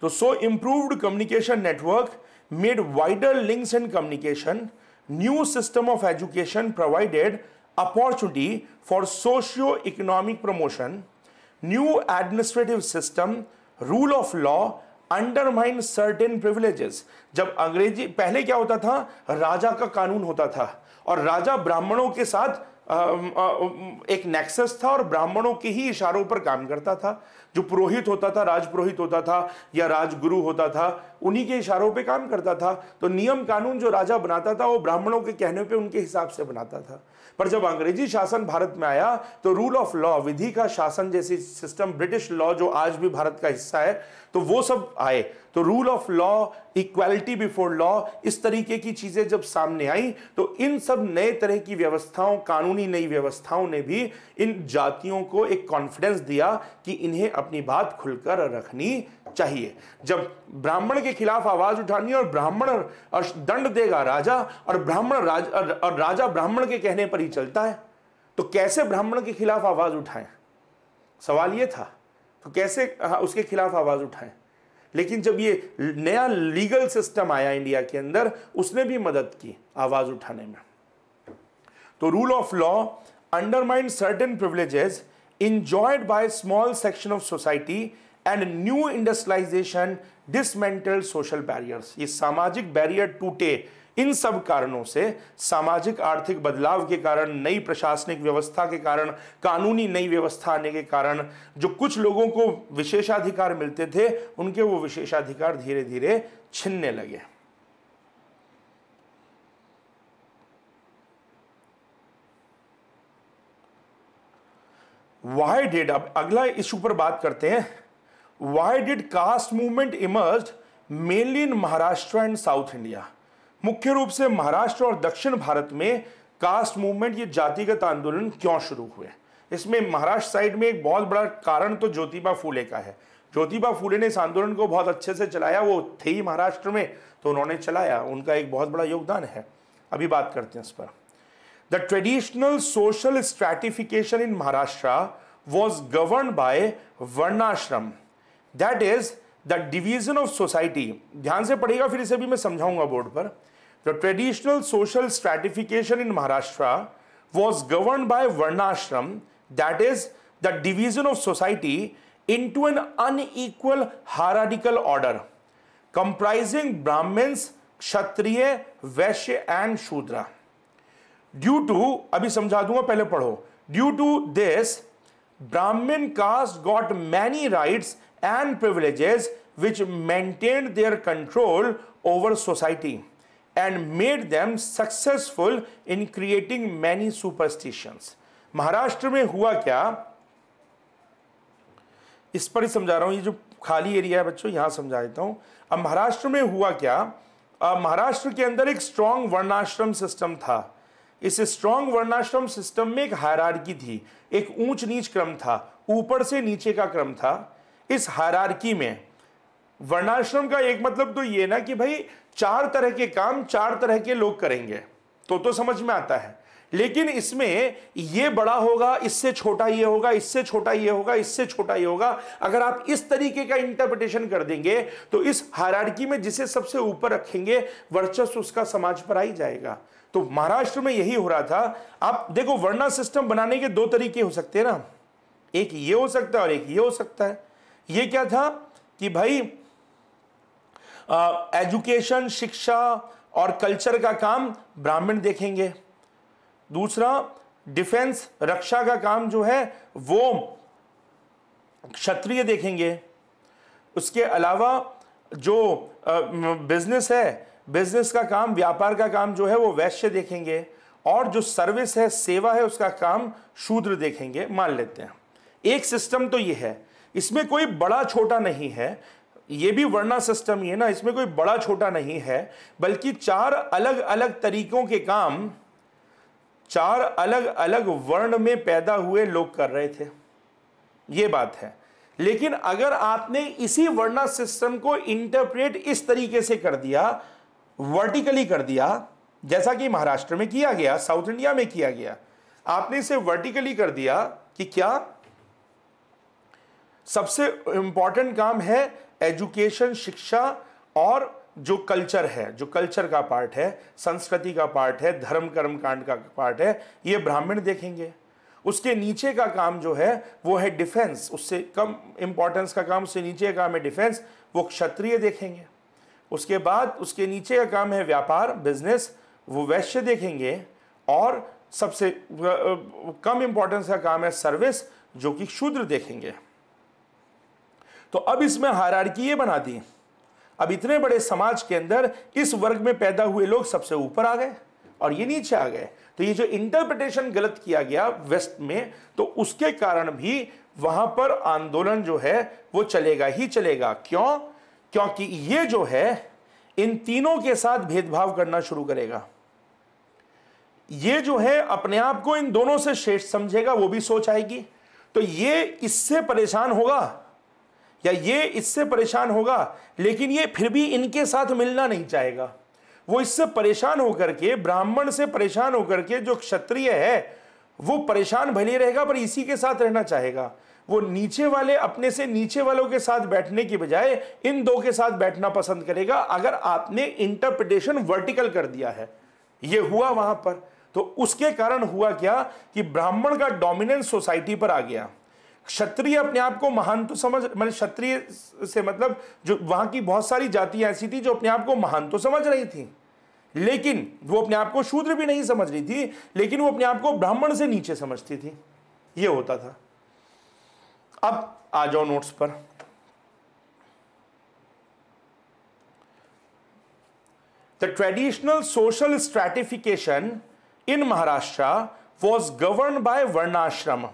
तो so improved communication network made wider links and communication new system of education provided opportunity for socio economic promotion new administrative system rule of law undermine certain privileges जब अंग्रेजी पहले क्या होता था राजा का कानून होता था और राजा ब्राह्मणों के साथ एक नेक्सस था और ब्राह्मणों के ही इशारों पर काम करता था जो पुरोहित होता था राज पुरोहित होता था या राजगुरु होता था उन्हीं के इशारों पे काम करता था तो नियम कानून जो राजा बनाता था वो ब्राह्मणों के कहने पे उनके हिसाब से बनाता था पर जब अंग्रेजी शासन भारत में आया तो रूल ऑफ लॉ विधि का शासन जैसी सिस्टम ब्रिटिश लॉ जो आज भी भारत का हिस्सा है तो वो सब आए तो rule of law equality before law इस तरीके की चीजें जब सामने आई तो इन सब नए तरह की व्यवस्थाओं कानूनी नई व्यवस्थाओं ने भी इन जातियों को एक कॉन्फिडेंस दिया कि इन्हें अपनी बात खुलकर रखनी चाहिए जब ब्राह्मण के खिलाफ आवाज उठानी और ब्राह्मण दंड देगा राजा और ब्राह्मण राज, और राजा ब्राह्मण के कहने पर ही चलता है तो कैसे ब्राह्मण के खिलाफ आवाज उठाएं सवाल यह था तो कैसे हाँ, उसके खिलाफ आवाज उठाएं लेकिन जब ये नया लीगल सिस्टम आया इंडिया के अंदर उसने भी मदद की आवाज उठाने में तो rule of law undermined certain privileges enjoyed by small section of society and new industrialization dismantle social barriers ये सामाजिक बैरियर टूटे इन सब कारणों से सामाजिक आर्थिक बदलाव के कारण नई प्रशासनिक व्यवस्था के कारण कानूनी नई व्यवस्था आने के कारण जो कुछ लोगों को विशेषाधिकार मिलते थे उनके वो विशेषाधिकार धीरे धीरे छिनने लगे वाई डिड अब अगला इशू पर बात करते हैं why did caste movement emerge mainly in Maharashtra and south India मुख्य रूप से महाराष्ट्र और दक्षिण भारत में कास्ट मूवमेंट ये जातिगत आंदोलन क्यों शुरू हुए इसमें महाराष्ट्र साइड में एक बहुत बड़ा कारण तो ज्योतिबा फूले का है ज्योतिबा फूले ने इस आंदोलन को बहुत अच्छे से चलाया वो थे ही महाराष्ट्र में तो उन्होंने चलाया उनका एक बहुत बड़ा योगदान है अभी बात करते हैं इस पर the traditional social stratification in Maharashtra was govern by varnashrama that is the division of society ध्यान से पढ़ेगा फिर इसे भी मैं समझाऊंगा बोर्ड पर The traditional social stratification in Maharashtra was governed by Varnashram, that is, the division of society into an unequal hierarchical order comprising Brahmins, Kshatriya, Vaishya and Shudra. Due to, अभी समझा दूंगा पहले Due to this, Brahmin caste got many rights and privileges which maintained their control over society. And made them successful in creating many superstitions Maharashtra में हुआ क्या इस पर ही समझा रहा हूं ये जो खाली एरिया है बच्चों यहां समझा देता हूं अब महाराष्ट्र में हुआ क्या महाराष्ट्र के अंदर एक स्ट्रांग वर्णाश्रम सिस्टम था इस स्ट्रांग वर्णाश्रम सिस्टम में एक हायरार्की थी एक ऊंच नीच क्रम था ऊपर से नीचे का क्रम था इस हायरार्की में वर्णाश्रम का एक मतलब तो ये ना कि भाई चार तरह के काम चार तरह के लोग करेंगे तो तो समझ में आता है लेकिन इसमें ये बड़ा होगा इससे छोटा ये होगा इससे छोटा ये होगा इससे छोटा ये होगा अगर आप इस तरीके का इंटरप्रिटेशन कर देंगे तो इस हरारकी में जिसे सबसे ऊपर रखेंगे वर्चस्व उसका समाज पर आ ही जाएगा तो महाराष्ट्र में यही हो रहा था आप देखो वर्णा सिस्टम बनाने के दो तरीके हो सकते हैं ना एक ये हो सकता है और एक ये हो सकता है ये क्या था कि भाई एजुकेशन शिक्षा और कल्चर का काम ब्राह्मण देखेंगे दूसरा डिफेंस रक्षा का काम जो है वो क्षत्रिय देखेंगे उसके अलावा जो बिजनेस है बिजनेस का काम व्यापार का काम जो है वो वैश्य देखेंगे और जो सर्विस है सेवा है उसका काम शूद्र देखेंगे मान लेते हैं एक सिस्टम तो ये है इसमें कोई बड़ा छोटा नहीं है ये भी वर्णा सिस्टम ही है ना इसमें कोई बड़ा छोटा नहीं है बल्कि चार अलग अलग तरीकों के काम चार अलग अलग वर्ण में पैदा हुए लोग कर रहे थे ये बात है लेकिन अगर आपने इसी वर्णा सिस्टम को इंटरप्रेट इस तरीके से कर दिया वर्टिकली कर दिया जैसा कि महाराष्ट्र में किया गया साउथ इंडिया में किया गया आपने इसे वर्टिकली कर दिया कि क्या सबसे इंपॉर्टेंट काम है एजुकेशन शिक्षा और जो कल्चर है जो कल्चर का पार्ट है संस्कृति का पार्ट है धर्म कर्म कांड का पार्ट है ये ब्राह्मण देखेंगे उसके नीचे का काम जो है वो है डिफेंस उससे कम इम्पोर्टेंस का काम उससे नीचे का काम है डिफेंस वो क्षत्रिय देखेंगे उसके बाद उसके नीचे का काम है व्यापार बिजनेस वो वैश्य देखेंगे और सबसे कम इम्पोर्टेंस का काम है सर्विस जो कि शूद्र देखेंगे तो अब इसमें हरारकी ये बना दी अब इतने बड़े समाज के अंदर इस वर्ग में पैदा हुए लोग सबसे ऊपर आ गए और ये नीचे आ गए तो ये जो इंटरप्रिटेशन गलत किया गया वेस्ट में तो उसके कारण भी वहां पर आंदोलन जो है वो चलेगा ही चलेगा क्यों क्योंकि ये जो है इन तीनों के साथ भेदभाव करना शुरू करेगा ये जो है अपने आप को इन दोनों से श्रेष्ठ समझेगा वो भी सोच आएगी तो ये इससे परेशान होगा या ये इससे परेशान होगा लेकिन ये फिर भी इनके साथ मिलना नहीं चाहेगा वो इससे परेशान होकर के ब्राह्मण से परेशान होकर के जो क्षत्रिय है वो परेशान भले रहेगा पर इसी के साथ रहना चाहेगा वो नीचे वाले अपने से नीचे वालों के साथ बैठने की बजाय इन दो के साथ बैठना पसंद करेगा अगर आपने इंटरप्रिटेशन वर्टिकल कर दिया है ये हुआ वहां पर तो उसके कारण हुआ क्या कि ब्राह्मण का डोमिनेंस सोसाइटी पर आ गया क्षत्रिय अपने आप को महान तो समझ मैंने मतलब क्षत्रिय से मतलब जो वहां की बहुत सारी जातियां ऐसी थी जो अपने आप को महान तो समझ रही थी लेकिन वो अपने आप को शूद्र भी नहीं समझ रही थी लेकिन वो अपने आप को ब्राह्मण से नीचे समझती थी ये होता था अब आ जाओ नोट्स पर the traditional social stratification in Maharashtra was govern by varnashrama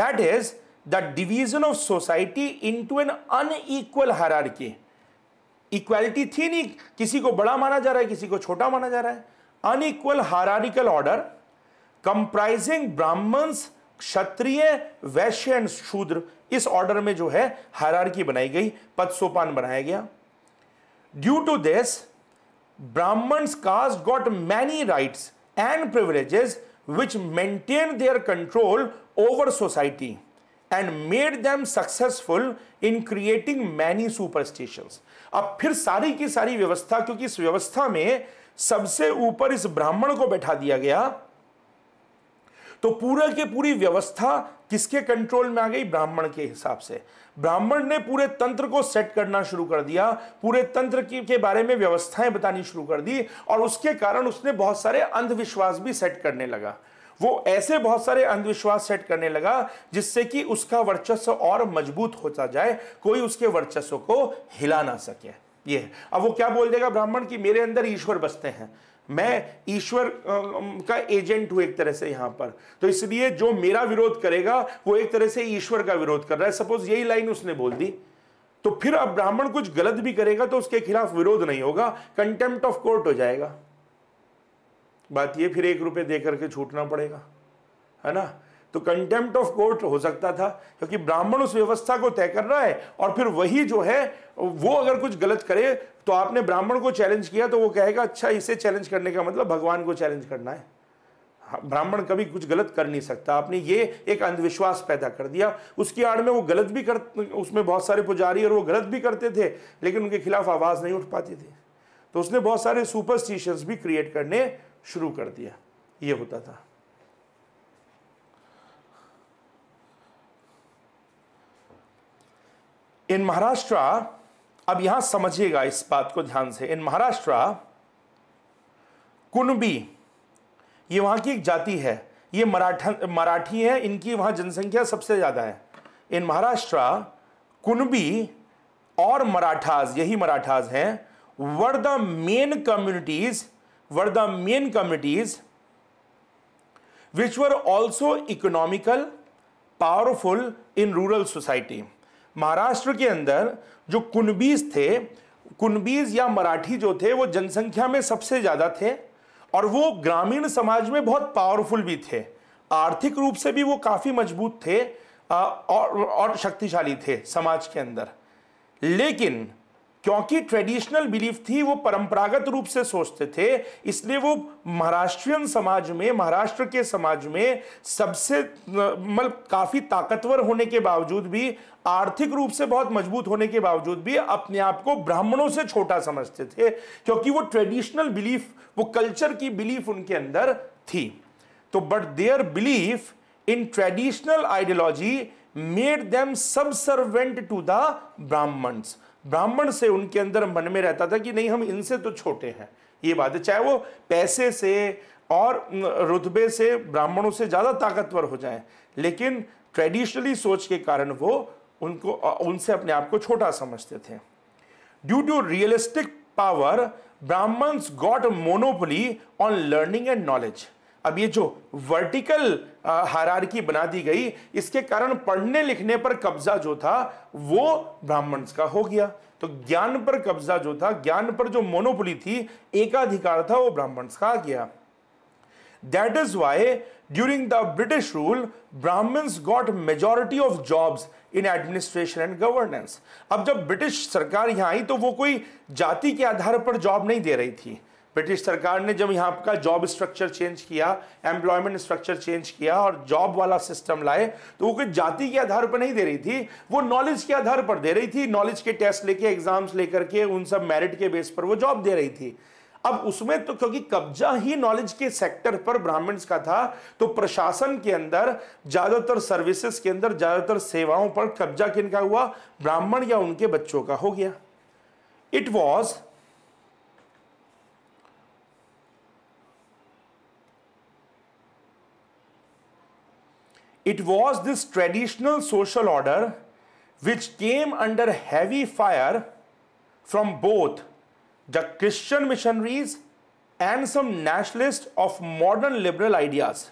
that is the division of society into an unequal hierarchy equality थी नहीं किसी को बड़ा माना जा रहा है किसी को छोटा माना जा रहा है unequal hierarchical order comprising Brahmins Kshatriya Vaishya and शूद्र इस ऑर्डर में जो है हरारकी बनाई गई पद सोपान बनाया गया due to this Brahmins caste got many rights and privileges which maintain their control over society and made them successful in creating many superstition अब फिर सारी की सारी व्यवस्था क्योंकि इस व्यवस्था में सबसे ऊपर इस ब्राह्मण को बैठा दिया गया तो पूरा के पूरी व्यवस्था किसके कंट्रोल में आ गई ब्राह्मण के हिसाब से ब्राह्मण ने पूरे तंत्र को सेट करना शुरू कर दिया पूरे तंत्र के बारे में व्यवस्थाएं बतानी शुरू कर दी और उसके कारण उसने बहुत सारे अंधविश्वास भी सेट करने लगा वो ऐसे बहुत सारे अंधविश्वास सेट करने लगा जिससे कि उसका वर्चस्व और मजबूत होता जाए कोई उसके वर्चस्व को हिला ना सके ये अब वो क्या बोल देगा ब्राह्मण कि मेरे अंदर ईश्वर बसते हैं मैं ईश्वर का एजेंट हूं एक तरह से यहां पर तो इसलिए जो मेरा विरोध करेगा वो एक तरह से ईश्वर का विरोध कर रहा है सपोज यही लाइन उसने बोल दी तो फिर अब ब्राह्मण कुछ गलत भी करेगा तो उसके खिलाफ विरोध नहीं होगा कंटेम्प्ट ऑफ कोर्ट हो जाएगा बात ये फिर एक रुपये दे करके छूटना पड़ेगा है ना तो कंटेम्प्ट ऑफ कोर्ट हो सकता था क्योंकि ब्राह्मण उस व्यवस्था को तय कर रहा है और फिर वही जो है वो अगर कुछ गलत करे तो आपने ब्राह्मण को चैलेंज किया तो वो कहेगा अच्छा इसे चैलेंज करने का मतलब भगवान को चैलेंज करना है हाँ, ब्राह्मण कभी कुछ गलत कर नहीं सकता आपने ये एक अंधविश्वास पैदा कर दिया उसकी आड़ में वो गलत भी कर उसमें बहुत सारे पुजारी और वो गलत भी करते थे लेकिन उनके खिलाफ आवाज़ नहीं उठ पाती थी तो उसने बहुत सारे सुपरस्टिशंस भी क्रिएट करने शुरू कर दिया ये होता था इन महाराष्ट्र अब यहां समझिएगा इस बात को ध्यान से इन महाराष्ट्र कुनबी ये वहां की एक जाति है ये मराठा मराठी है इनकी वहां जनसंख्या सबसे ज्यादा है इन महाराष्ट्र कुनबी और मराठास यही मराठास हैं were the main communities were the main committees which were also economical, powerful in rural society. Maharashtra के अंदर जो कुनबीज थे कुनबीज या मराठी जो थे वो जनसंख्या में सबसे ज़्यादा थे और वो ग्रामीण समाज में बहुत पावरफुल भी थे आर्थिक रूप से भी वो काफ़ी मजबूत थे और और शक्तिशाली थे समाज के अंदर लेकिन क्योंकि ट्रेडिशनल बिलीफ थी वो परंपरागत रूप से सोचते थे इसलिए वो महाराष्ट्रियन समाज में महाराष्ट्र के समाज में सबसे मतलब काफ़ी ताकतवर होने के बावजूद भी आर्थिक रूप से बहुत मजबूत होने के बावजूद भी अपने आप को ब्राह्मणों से छोटा समझते थे क्योंकि वो ट्रेडिशनल बिलीफ वो कल्चर की बिलीफ उनके अंदर थी तो but their belief in traditional ideology made them subservient to the Brahmins Brahmin से उनके अंदर मन में रहता था कि नहीं हम इनसे तो छोटे हैं ये बात है चाहे वो पैसे से और रुतबे से ब्राह्मणों से ज़्यादा ताकतवर हो जाएं लेकिन ट्रेडिशनली सोच के कारण वो उनको उनसे अपने आप को छोटा समझते थे due to realistic power Brahmins got monopoly on learning and knowledge अब ये जो वर्टिकल हरारकी बना दी गई इसके कारण पढ़ने लिखने पर कब्जा जो था वो ब्राह्मण्स का हो गया तो ज्ञान पर कब्जा जो था ज्ञान पर जो मोनोपोली थी एकाधिकार था वो ब्राह्मण्स का आ गया that is why during the British rule Brahmins got majority of jobs in administration and governance अब जब ब्रिटिश सरकार यहां आई तो वो कोई जाति के आधार पर जॉब नहीं दे रही थी ब्रिटिश सरकार ने जब यहाँ का जॉब स्ट्रक्चर चेंज किया एम्प्लॉयमेंट स्ट्रक्चर चेंज किया और जॉब वाला सिस्टम लाए तो वो कोई जाति के आधार पर नहीं दे रही थी वो नॉलेज के आधार पर दे रही थी नॉलेज के टेस्ट लेके एग्जाम्स लेकर के उन सब मेरिट के बेस पर वो जॉब दे रही थी अब उसमें तो क्योंकि कब्जा ही नॉलेज के सेक्टर पर ब्राह्मण्स का था तो प्रशासन के अंदर ज्यादातर सर्विसेज के अंदर ज्यादातर सेवाओं पर कब्जा किन का हुआ ब्राह्मण या उनके बच्चों का हो गया it was it was this traditional social order which came under heavy fire from both the Christian missionaries and some nationalist of modern liberal ideas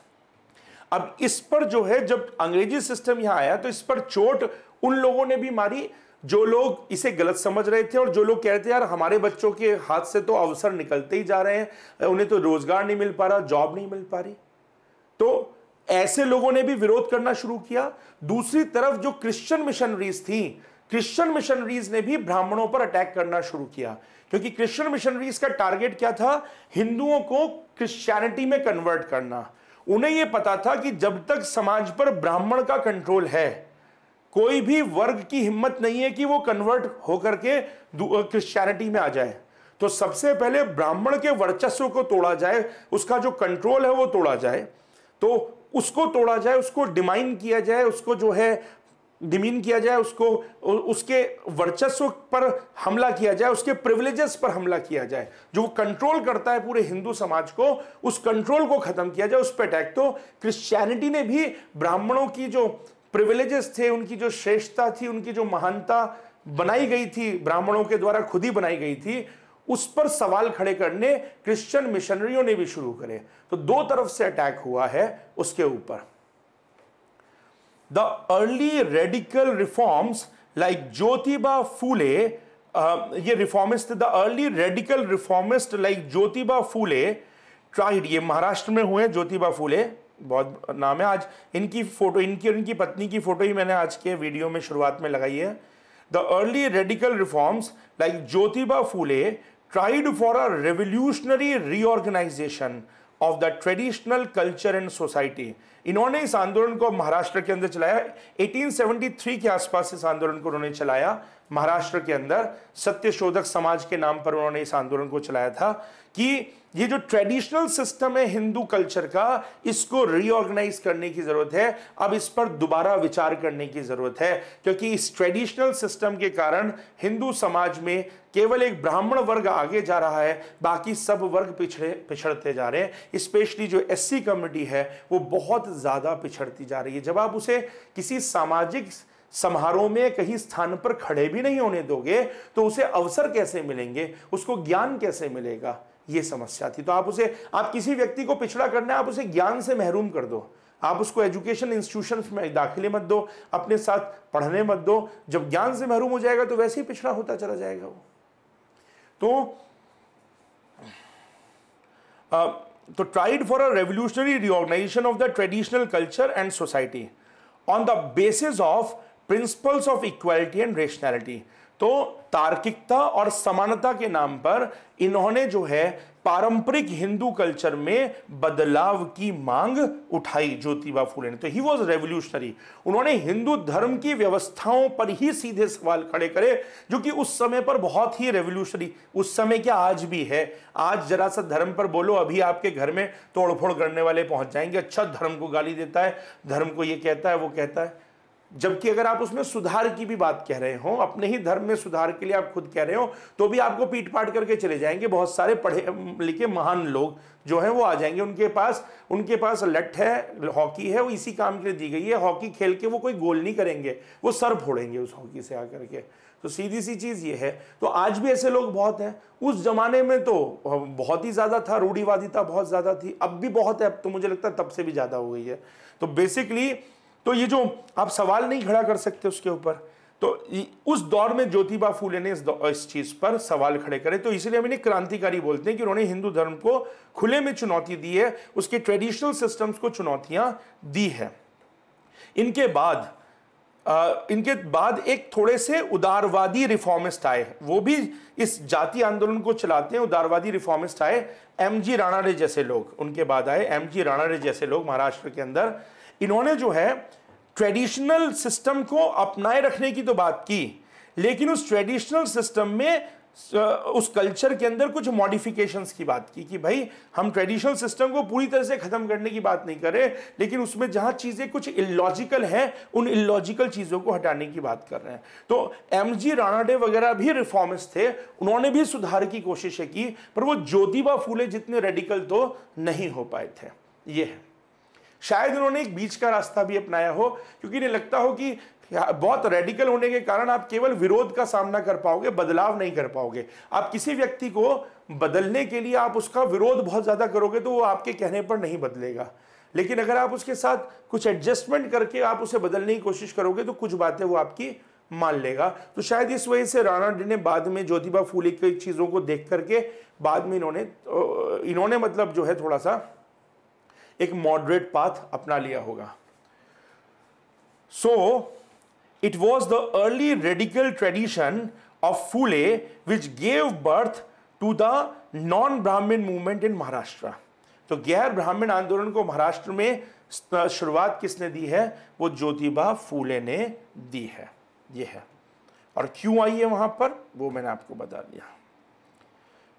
अब इस पर जो है जब अंग्रेजी सिस्टम यहां आया तो इस पर चोट उन लोगों ने भी मारी जो लोग इसे गलत समझ रहे थे और जो लोग कह रहे थे यार हमारे बच्चों के हाथ से तो अवसर निकलते ही जा रहे हैं उन्हें तो रोजगार नहीं मिल पा रहा जॉब नहीं मिल पा रही तो ऐसे लोगों ने भी विरोध करना शुरू किया दूसरी तरफ जो क्रिश्चियन मिशनरीज थी क्रिश्चियन मिशनरीज ने भी ब्राह्मणों पर अटैक करना शुरू किया क्योंकि क्रिश्चियन मिशनरीज का टारगेट क्या था हिंदुओं को क्रिश्चियनिटी में कन्वर्ट करना उन्हें यह पता था कि जब तक समाज पर ब्राह्मण का कंट्रोल है कोई भी वर्ग की हिम्मत नहीं है कि वो कन्वर्ट होकर के क्रिश्चियनिटी में आ जाए तो सबसे पहले ब्राह्मण के वर्चस्व को तोड़ा जाए उसका जो कंट्रोल है वो तोड़ा जाए तो उसको तोड़ा जाए उसको डिमाइन किया जाए उसको जो है डिमीन किया जाए उसको उसके वर्चस्व पर हमला किया जाए उसके प्रिविलेजेस पर हमला किया जाए जो वो कंट्रोल करता है पूरे हिंदू समाज को उस कंट्रोल को खत्म किया जाए उस पर अटैक तो क्रिश्चियनिटी ने भी ब्राह्मणों की जो प्रिविलेजेस थे उनकी जो श्रेष्ठता थी उनकी जो महानता बनाई गई थी ब्राह्मणों के द्वारा खुद ही बनाई गई थी उस पर सवाल खड़े करने क्रिश्चियन मिशनरियों ने भी शुरू करे तो दो तरफ से अटैक हुआ है उसके ऊपर the early radical reforms like Jyotiba Phule ये reformist the early radical reformist like Jyotiba Phule tried ये महाराष्ट्र में हुए ज्योतिबा फूले बहुत नाम है आज इनकी फोटो इनकी और इनकी पत्नी की फोटो ही मैंने आज के वीडियो में शुरुआत में लगाई है the early radical reforms like Jyotiba Phule tried for a revolutionary reorganization of the traditional culture and society इन्होंने इस आंदोलन को महाराष्ट्र के अंदर चलाया 1873 के आसपास इस आंदोलन को उन्होंने चलाया महाराष्ट्र के अंदर सत्यशोधक समाज के नाम पर उन्होंने इस आंदोलन को चलाया था कि ये जो ट्रेडिशनल सिस्टम है हिंदू कल्चर का इसको रीऑर्गेनाइज करने की जरूरत है अब इस पर दोबारा विचार करने की जरूरत है क्योंकि इस ट्रेडिशनल सिस्टम के कारण हिंदू समाज में केवल एक ब्राह्मण वर्ग आगे जा रहा है बाकी सब वर्ग पिछड़े पिछड़ते जा रहे हैं स्पेशली जो एससी कम्युनिटी है वो बहुत ज़्यादा पिछड़ती जा रही है जब आप उसे किसी सामाजिक समारोह में कहीं स्थान पर खड़े भी नहीं होने दोगे तो उसे अवसर कैसे मिलेंगे उसको ज्ञान कैसे मिलेगा ये समस्या थी तो आप उसे आप किसी व्यक्ति को पिछड़ा करना आप उसे ज्ञान से महरूम कर दो आप उसको एजुकेशन इंस्टीट्यूशन में दाखिले मत दो अपने साथ पढ़ने मत दो जब ज्ञान से महरूम हो जाएगा तो वैसे ही पिछड़ा होता चला जाएगा वो तो आ, तो tried for a revolutionary reorganization of the traditional culture and society on the basis of principles of equality and rationality तो तार्किकता और समानता के नाम पर इन्होंने जो है पारंपरिक हिंदू कल्चर में बदलाव की मांग उठाई ज्योतिबा फूले ने तो ही वॉज रेवोल्यूशनरी उन्होंने हिंदू धर्म की व्यवस्थाओं पर ही सीधे सवाल खड़े करे जो कि उस समय पर बहुत ही रेवोल्यूशनरी उस समय क्या आज भी है आज जरा सा धर्म पर बोलो अभी आपके घर में तोड़फोड़ करने वाले पहुंच जाएंगे अच्छा धर्म को गाली देता है धर्म को ये कहता है वो कहता है जबकि अगर आप उसमें सुधार की भी बात कह रहे हो अपने ही धर्म में सुधार के लिए आप खुद कह रहे हो तो भी आपको पीट पाट करके चले जाएंगे बहुत सारे पढ़े लिखे महान लोग जो हैं वो आ जाएंगे उनके पास उनके पास लट है हॉकी है वो इसी काम के लिए दी गई है हॉकी खेल के वो कोई गोल नहीं करेंगे वो सर फोड़ेंगे उस हॉकी से आकर के तो सीधी सी चीज़ ये है तो आज भी ऐसे लोग बहुत हैं उस जमाने में तो बहुत ही ज़्यादा था रूढ़ीवादिता बहुत ज़्यादा थी अब भी बहुत है अब तो मुझे लगता है तब से भी ज़्यादा हो गई है तो बेसिकली तो ये जो आप सवाल नहीं खड़ा कर सकते उसके ऊपर तो उस दौर में ज्योतिबा फूले ने इस, चीज पर सवाल खड़े करे तो इसीलिए हम इन्हें क्रांतिकारी बोलते हैं कि उन्होंने हिंदू धर्म को खुले में चुनौती दी है उसके ट्रेडिशनल सिस्टम्स को चुनौतियां दी है इनके बाद आ, इनके बाद एक थोड़े से उदारवादी रिफॉर्मिस्ट आए वो भी इस जाति आंदोलन को चलाते हैं उदारवादी रिफॉर्मिस्ट आए एम जी राणारे जैसे लोग उनके बाद आए एम जी राणारे जैसे लोग महाराष्ट्र के अंदर इन्होंने जो है ट्रेडिशनल सिस्टम को अपनाए रखने की तो बात की लेकिन उस ट्रेडिशनल सिस्टम में उस कल्चर के अंदर कुछ मॉडिफिकेशंस की बात की कि भाई हम ट्रेडिशनल सिस्टम को पूरी तरह से ख़त्म करने की बात नहीं करें लेकिन उसमें जहां चीज़ें कुछ इलॉजिकल हैं उन इलॉजिकल चीज़ों को हटाने की बात कर रहे हैं तो एम जी राणाडे वगैरह भी रिफॉर्मिस्ट थे उन्होंने भी सुधार की कोशिशें की पर वो ज्योतिबा फूले जितने रेडिकल तो नहीं हो पाए थे ये है शायद उन्होंने एक बीच का रास्ता भी अपनाया हो क्योंकि इन्हें लगता हो कि बहुत रेडिकल होने के कारण आप केवल विरोध का सामना कर पाओगे बदलाव नहीं कर पाओगे आप किसी व्यक्ति को बदलने के लिए आप उसका विरोध बहुत ज़्यादा करोगे तो वो आपके कहने पर नहीं बदलेगा लेकिन अगर आप उसके साथ कुछ एडजस्टमेंट करके आप उसे बदलने की कोशिश करोगे तो कुछ बातें वो आपकी मान लेगा तो शायद इस वजह से राणा डी ने बाद में ज्योतिबा फूले की चीज़ों को देख करके बाद में इन्होंने इन्होंने मतलब जो है थोड़ा सा एक मॉडरेट पाथ अपना लिया होगा so it was the early radical tradition of Phule which gave birth to the non Brahmin movement in Maharashtra तो गैर ब्राह्मण आंदोलन को महाराष्ट्र में शुरुआत किसने दी है वो ज्योतिबा फूले ने दी है ये है और क्यों आई है वहां पर वो मैंने आपको बता दिया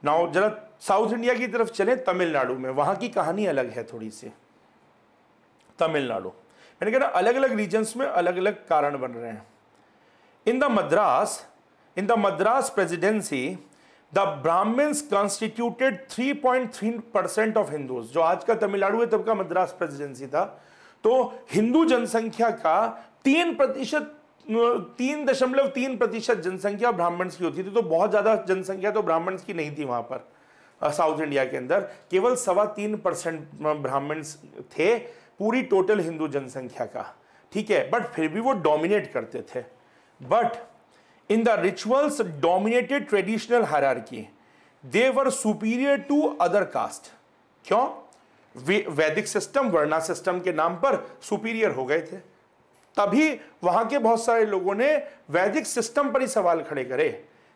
नाउ जरा साउथ इंडिया की तरफ चले तमिलनाडु में वहां की कहानी अलग है थोड़ी सी तमिलनाडु मैंने कहा अलग अलग रीजन्स में अलग अलग कारण बन रहे हैं in the Madras in the Madras presidency the Brahmins constituted 3.3 percent of Hindus जो आज का तमिलनाडु है तब का मद्रास प्रेजिडेंसी था तो हिंदू जनसंख्या का तीन प्रतिशत तीन दशमलव तीन प्रतिशत जनसंख्या ब्राह्मण्स की होती थी तो बहुत ज़्यादा जनसंख्या तो ब्राह्मण्स की नहीं थी वहां पर साउथ इंडिया के अंदर केवल सवा तीन परसेंट ब्राह्मण्स थे पूरी टोटल हिंदू जनसंख्या का ठीक है बट फिर भी वो डोमिनेट करते थे but in the rituals dominated traditional hierarchy they were superior to other caste क्यों वैदिक सिस्टम वर्णा सिस्टम के नाम पर सुपीरियर हो गए थे तभी वहां के बहुत सारे लोगों ने वैदिक सिस्टम पर ही सवाल खड़े करे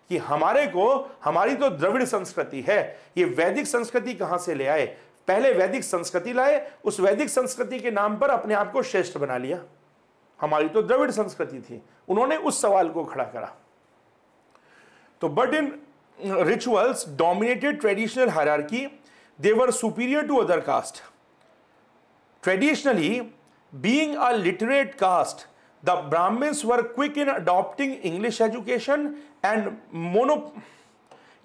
कि हमारे को हमारी तो द्रविड़ संस्कृति है ये वैदिक संस्कृति कहां से ले आए पहले वैदिक संस्कृति लाए उस वैदिक संस्कृति के नाम पर अपने आप को श्रेष्ठ बना लिया हमारी तो द्रविड़ संस्कृति थी उन्होंने उस सवाल को खड़ा करा तो but in rituals dominated traditional hierarchy they were superior to other caste traditionally Being a literate caste, the Brahmins were quick in adopting English education and mono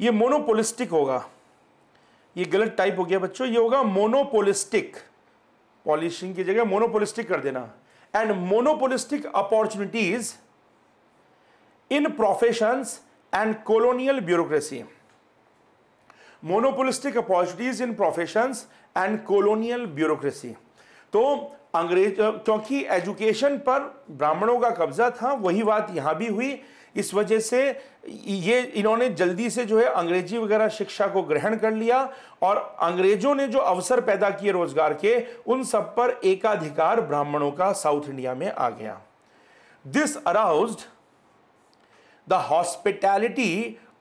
ये मोनोपोलिस्टिक होगा ये गलत टाइप हो गया बच्चों ये होगा मोनोपोलिस्टिक पॉलिशिंग की जगह मोनोपोलिस्टिक कर देना and monopolistic opportunities in professions and colonial bureaucracy monopolistic opportunities in professions and colonial bureaucracy तो अंग्रेज क्योंकि एजुकेशन पर ब्राह्मणों का कब्जा था वही बात यहाँ भी हुई इस वजह से ये इन्होंने जल्दी से जो है अंग्रेजी वगैरह शिक्षा को ग्रहण कर लिया और अंग्रेजों ने जो अवसर पैदा किए रोजगार के उन सब पर एकाधिकार ब्राह्मणों का साउथ इंडिया में आ गया this arouse the hospitality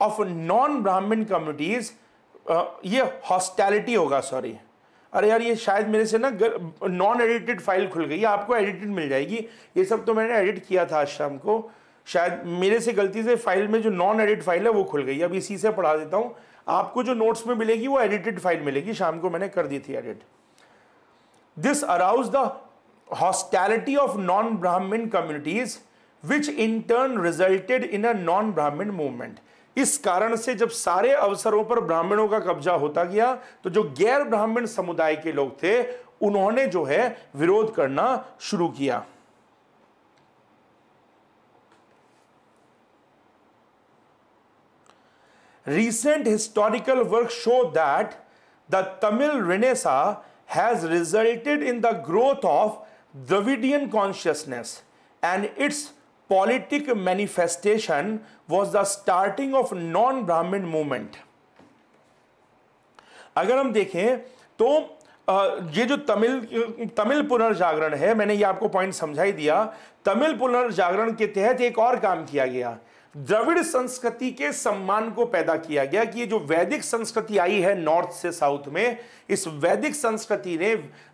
of non Brahmin communities ये हॉस्टैलिटी होगा सॉरी अरे यार ये शायद मेरे से ना नॉन एडिटेड फाइल खुल गई आपको एडिटेड मिल जाएगी ये सब तो मैंने एडिट किया था आज शाम को शायद मेरे से गलती से फाइल में जो नॉन एडिट फाइल है वो खुल गई अब इसी से पढ़ा देता हूँ आपको जो नोट्स में मिलेगी वो एडिटेड फाइल मिलेगी शाम को मैंने कर दी थी edit this arouse the hostility of non Brahmin communities which in turn resulted in a non Brahmin movement इस कारण से जब सारे अवसरों पर ब्राह्मणों का कब्जा होता गया तो जो गैर ब्राह्मण समुदाय के लोग थे उन्होंने जो है विरोध करना शुरू किया recent historical work show that the Tamil renaissance has resulted in the growth of Dravidian consciousness and its politic manifestation was the starting of non Brahmin movement अगर हम देखें तो ये जो तमिल तमिल पुनर्जागरण है मैंने ये आपको पॉइंट समझाई दिया तमिल पुनर्जागरण के तहत एक और काम किया गया द्रविड़ संस्कृति के सम्मान को पैदा किया गया कि ये जो वैदिक संस्कृति आई है नॉर्थ से साउथ में इस वैदिक संस्कृति ने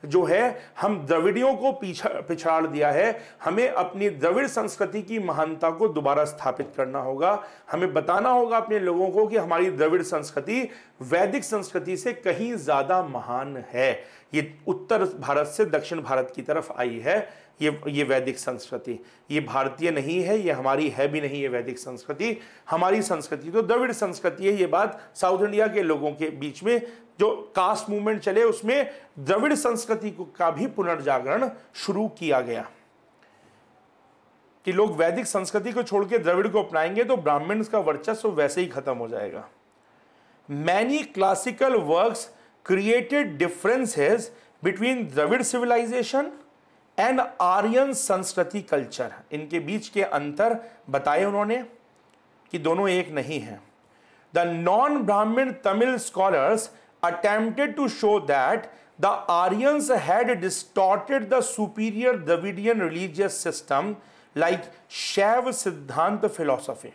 जो है हम द्रविड़ियों को पीछा पिछाड़ दिया है हमें अपनी द्रविड़ संस्कृति की महानता को दोबारा स्थापित करना होगा हमें बताना होगा अपने लोगों को कि हमारी द्रविड़ संस्कृति वैदिक संस्कृति से कहीं ज़्यादा महान है ये उत्तर भारत से दक्षिण भारत की तरफ आई है ये ये वैदिक संस्कृति ये भारतीय नहीं है ये हमारी है भी नहीं ये वैदिक संस्कृति हमारी संस्कृति तो द्रविड़ संस्कृति है ये बात साउथ इंडिया के लोगों के बीच में जो कास्ट मूवमेंट चले उसमें द्रविड़ संस्कृति का भी पुनर्जागरण शुरू किया गया कि लोग वैदिक संस्कृति को छोड़ के द्रविड़ को अपनाएंगे तो ब्राह्मण का वर्चस्व वैसे ही खत्म हो जाएगा many classical works created differences between Dravida civilization and Aryan संस्कृति कल्चर इनके बीच के अंतर बताए उन्होंने कि दोनों एक नहीं है the non Brahmin Tamil scholars attempted to show that the Aryans had distorted the superior Dravidian religious system like Shaiva Siddhanta philosophy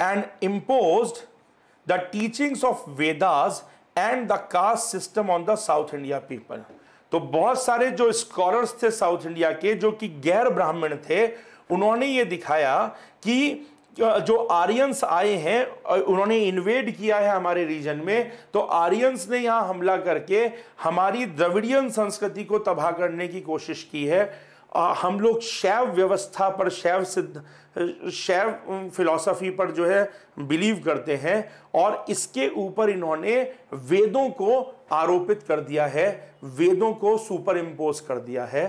and impose the teachings of Vedas and the caste system on the south India people तो बहुत सारे जो स्कॉलर्स थे south India के जो कि गैर ब्राह्मण थे उन्होंने ये दिखाया कि जो आर्यंस आए हैं उन्होंने इन्वेड किया है हमारे रीजन में तो आर्यंस ने यहाँ हमला करके हमारी द्रविड़ियन संस्कृति को तबाह करने की कोशिश की है हम लोग शैव व्यवस्था पर शैव सिद्ध शैव फिलॉसफी पर जो है बिलीव करते हैं और इसके ऊपर इन्होंने वेदों को आरोपित कर दिया है वेदों को सुपर इम्पोज कर दिया है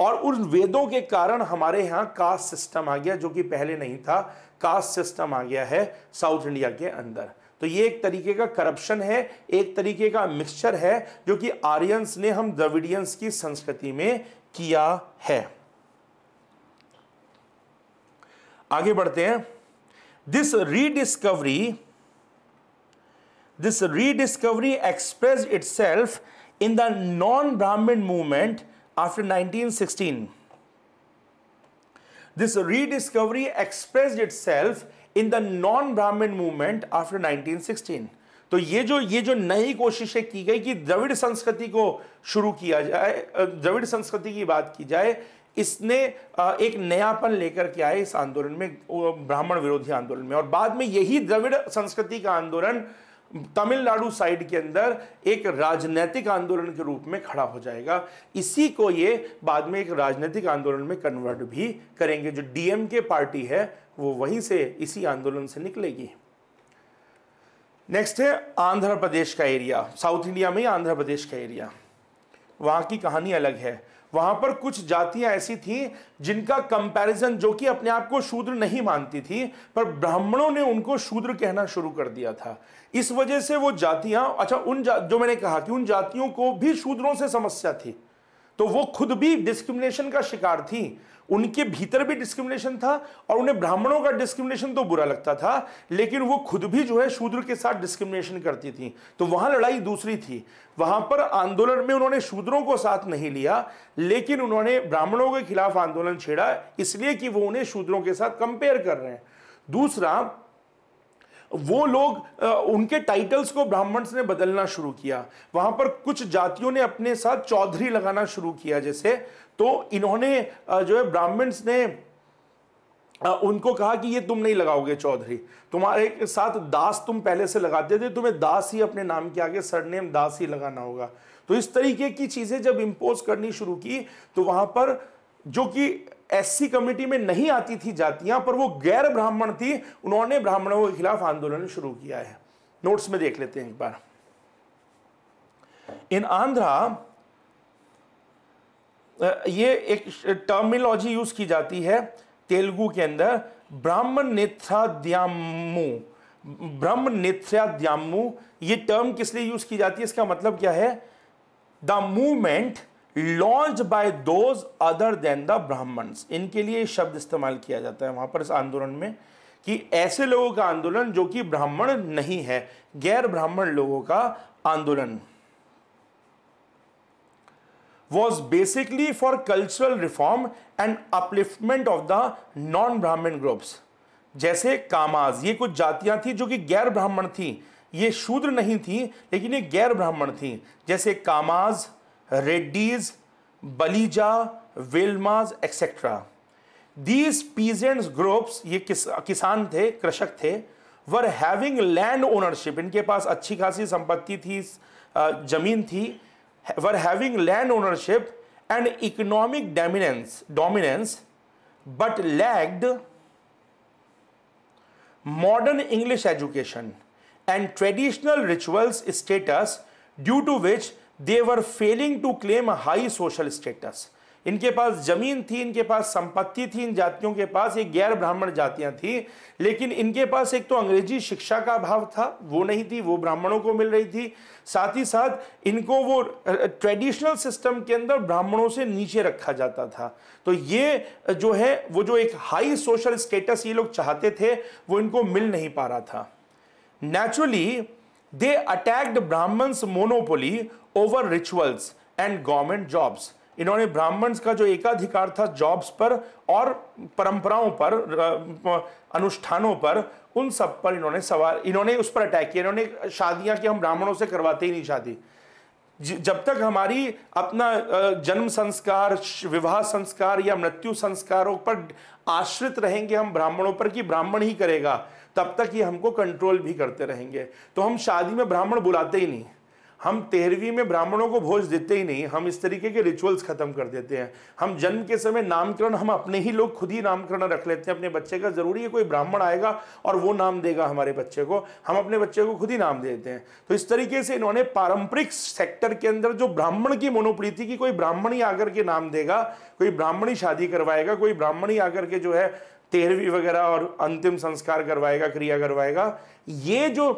और उन वेदों के कारण हमारे यहाँ कास्ट सिस्टम आ गया जो कि पहले नहीं था कास्ट सिस्टम आ गया है साउथ इंडिया के अंदर तो ये एक तरीके का करप्शन है एक तरीके का मिक्सचर है जो कि आर्यंस ने हम द्रविडियंस की संस्कृति में किया है आगे बढ़ते हैं this rediscovery this rediscovery express itself in the non Brahmin movement after 1916 express itself in the non Brahmin movement after nineteen 1916. तो ये जो ये जो नई कोशिशें की गई कि द्रविड़ संस्कृति को शुरू किया जाए द्रविड़ संस्कृति की बात की जाए इसने एक नयापन लेकर के आए इस आंदोलन में ब्राह्मण विरोधी आंदोलन में और बाद में यही द्रविड़ संस्कृति का आंदोलन तमिलनाडु साइड के अंदर एक राजनैतिक आंदोलन के रूप में खड़ा हो जाएगा इसी को ये बाद में एक राजनीतिक आंदोलन में कन्वर्ट भी करेंगे जो डीएमके पार्टी है वो वहीं से इसी आंदोलन से निकलेगी नेक्स्ट है आंध्र प्रदेश का एरिया साउथ इंडिया में ही आंध्र प्रदेश का एरिया वहां की कहानी अलग है वहां पर कुछ जातियां ऐसी थी जिनका कंपैरिजन जो कि अपने आप को शूद्र नहीं मानती थी पर ब्राह्मणों ने उनको शूद्र कहना शुरू कर दिया था इस वजह से वो जातियां अच्छा उन जा, जो मैंने कहा कि उन जातियों को भी शूद्रों से समस्या थी तो वो खुद भी डिस्क्रिमिनेशन का शिकार थी उनके भीतर भी डिस्क्रिमिनेशन था और उन्हें ब्राह्मणों का डिस्क्रिमिनेशन तो बुरा लगता था लेकिन वो खुद भी जो है शूद्र के साथ डिस्क्रिमिनेशन करती थी तो वहां लड़ाई दूसरी थी वहां पर आंदोलन में उन्होंने शूद्रों को साथ नहीं लिया लेकिन उन्होंने ब्राह्मणों के खिलाफ आंदोलन छेड़ा इसलिए कि वो उन्हें शूद्रों के साथ कंपेयर कर रहे हैं दूसरा वो लोग उनके टाइटल्स को ब्राह्मण्स ने बदलना शुरू किया वहां पर कुछ जातियों ने अपने साथ चौधरी लगाना शुरू किया जैसे तो इन्होंने जो है ब्राह्मण्स ने उनको कहा कि ये तुम नहीं लगाओगे चौधरी तुम्हारे साथ दास तुम पहले से लगाते थे तुम्हें दास ही अपने नाम के आगे सरनेम दास ही लगाना होगा तो इस तरीके की चीज़ें जब इम्पोज करनी शुरू की तो वहाँ पर जो कि एससी कम्युनिटी में नहीं आती थी जातियां पर वो गैर ब्राह्मण थी उन्होंने ब्राह्मणों के खिलाफ आंदोलन शुरू किया है नोट्स में देख लेते हैं एक बार इन आंध्रा ये एक टर्मिनोलॉजी यूज की जाती है तेलुगु के अंदर ब्राह्मण नेत्राद्यामू ब्रह्म नेत्राद्यामू ये टर्म किस लिए यूज की जाती है इसका मतलब क्या है the movement launch by those other than the Brahmins इनके लिए शब्द इस्तेमाल किया जाता है वहां पर इस आंदोलन में कि ऐसे लोगों का आंदोलन जो कि ब्राह्मण नहीं है गैर ब्राह्मण लोगों का आंदोलन was basically for cultural reform and upliftment of the non Brahmin groups जैसे कामाज ये कुछ जातियां थी जो कि गैर ब्राह्मण थी ये शूद्र नहीं थी लेकिन ये गैर ब्राह्मण थी जैसे Kammas Reddys Balija Velamas etcetera these peasants groups ये किस, किसान थे कृषक थे वर हैविंग लैंड ओनरशिप इनके पास अच्छी खासी संपत्ति थी जमीन थी were having land ownership and economic dominance dominance but lagged modern English education and traditional rituals status due to which they were failing to claim high social status इनके पास जमीन थी इनके पास संपत्ति थी इन जातियों के पास ये गैर ब्राह्मण जातियां थी लेकिन इनके पास एक तो अंग्रेजी शिक्षा का अभाव था वो नहीं थी वो ब्राह्मणों को मिल रही थी साथ ही साथ इनको वो ट्रेडिशनल सिस्टम के अंदर ब्राह्मणों से नीचे रखा जाता था तो ये जो है वो जो एक हाई सोशल स्टेटस ये लोग चाहते थे वो इनको मिल नहीं पा रहा था naturally they attacked Brahmins monopoly over rituals and government jobs इन्होंने ब्राह्मण्स का जो एकाधिकार था जॉब्स पर और परंपराओं पर अनुष्ठानों पर उन सब पर इन्होंने सवाल इन्होंने उस पर अटैक किया इन्होंने शादियां कि हम ब्राह्मणों से करवाते ही नहीं शादी जब तक हमारी अपना जन्म संस्कार विवाह संस्कार या मृत्यु संस्कारों पर आश्रित रहेंगे हम ब्राह्मणों पर कि ब्राह्मण ही करेगा तब तक ये हमको कंट्रोल भी करते रहेंगे तो हम शादी में ब्राह्मण बुलाते ही नहीं हम तेरहवीं में ब्राह्मणों को भोज देते ही नहीं हम इस तरीके के रिचुअल्स खत्म कर देते हैं हम जन्म के समय नामकरण हम अपने ही लोग खुद ही नामकरण रख लेते हैं अपने बच्चे का जरूरी है कोई ब्राह्मण आएगा और वो नाम देगा हमारे बच्चे को हम अपने बच्चे को खुद ही नाम देते हैं तो इस तरीके से इन्होंने पारंपरिक सेक्टर के अंदर जो ब्राह्मण की मोनोप्रीति की कोई ब्राह्मण ही आकर के नाम देगा कोई ब्राह्मण ही शादी करवाएगा कोई ब्राह्मण ही आकर के जो है तेरहवीं वगैरह और अंतिम संस्कार करवाएगा क्रिया करवाएगा ये जो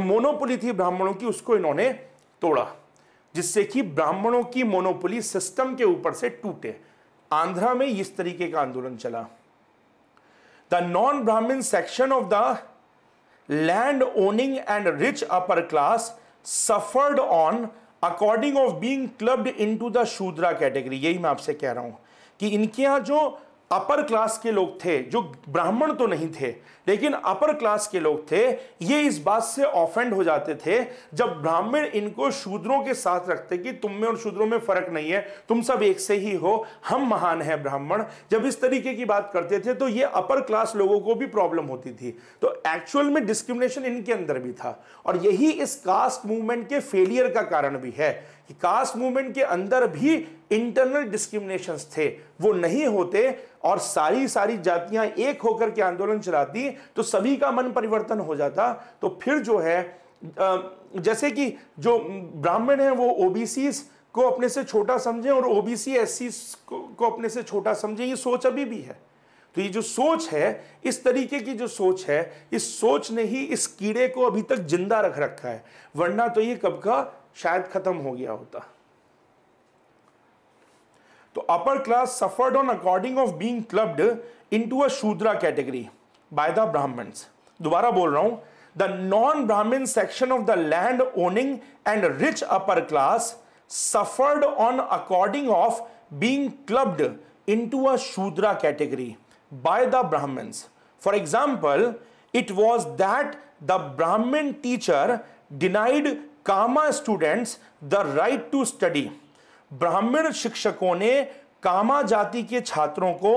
मोनोपोली थी ब्राह्मणों की उसको इन्होंने तोड़ा जिससे कि ब्राह्मणों की मोनोपोली सिस्टम के ऊपर से टूटे आंध्रा में इस तरीके का आंदोलन चला the non Brahmin section of the land owning and rich upper class suffered on according of being clubbed in to the Shudra category यही मैं आपसे कह रहा हूं कि इनके यहां जो अपर क्लास के लोग थे जो ब्राह्मण तो नहीं थे लेकिन अपर क्लास के लोग थे ये इस बात से ऑफेंड हो जाते थे जब ब्राह्मण इनको शूद्रों के साथ रखते कि तुम में और शूद्रों में फर्क नहीं है तुम सब एक से ही हो हम महान हैं ब्राह्मण जब इस तरीके की बात करते थे तो ये अपर क्लास लोगों को भी प्रॉब्लम होती थी तो एक्चुअल में डिस्क्रिमिनेशन इनके अंदर भी था और यही इस कास्ट मूवमेंट के फेलियर का कारण भी है कि कास्ट मूवमेंट के अंदर भी इंटरनल डिस्क्रिमिनेशन थे वो नहीं होते और सारी सारी जातियां एक होकर के आंदोलन चलाती तो सभी का मन परिवर्तन हो जाता तो फिर जो है जैसे कि जो ब्राह्मण है वो ओबीसी को अपने से छोटा समझें और ओबीसी एससी को अपने से छोटा समझें ये सोच अभी भी है तो ये जो सोच है इस तरीके की जो सोच है इस सोच ने ही इस कीड़े को अभी तक जिंदा रख रखा है वरना तो ये कब का शायद खत्म हो गया होता तो upper class suffered on according of being clubbed into a Shudra category by the Brahmins दोबारा बोल रहा हूं the non Brahmin section of the land owning and rich upper class suffered on according of being clubbed into a Shudra category by the Brahmins for example it was that the Brahmin teacher denied Kamma students the right to study Brahmin शिक्षकों ने कामा जाति के छात्रों को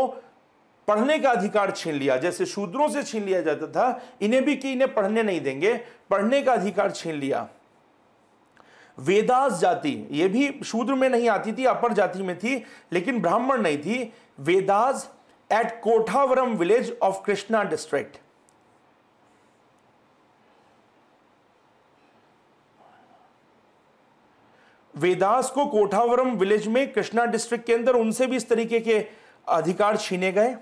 पढ़ने का अधिकार छीन लिया जैसे शूद्रों से छीन लिया जाता था इन्हें भी कि इन्हें पढ़ने नहीं देंगे पढ़ने का अधिकार छीन लिया वेदास जाति ये भी शूद्र में नहीं आती थी अपर जाति में थी लेकिन ब्राह्मण नहीं थी Vedas at Kothavaram village of Krishna district Vedas को कोठावरम विलेज में कृष्णा डिस्ट्रिक्ट के अंदर उनसे भी इस तरीके के अधिकार छीने गए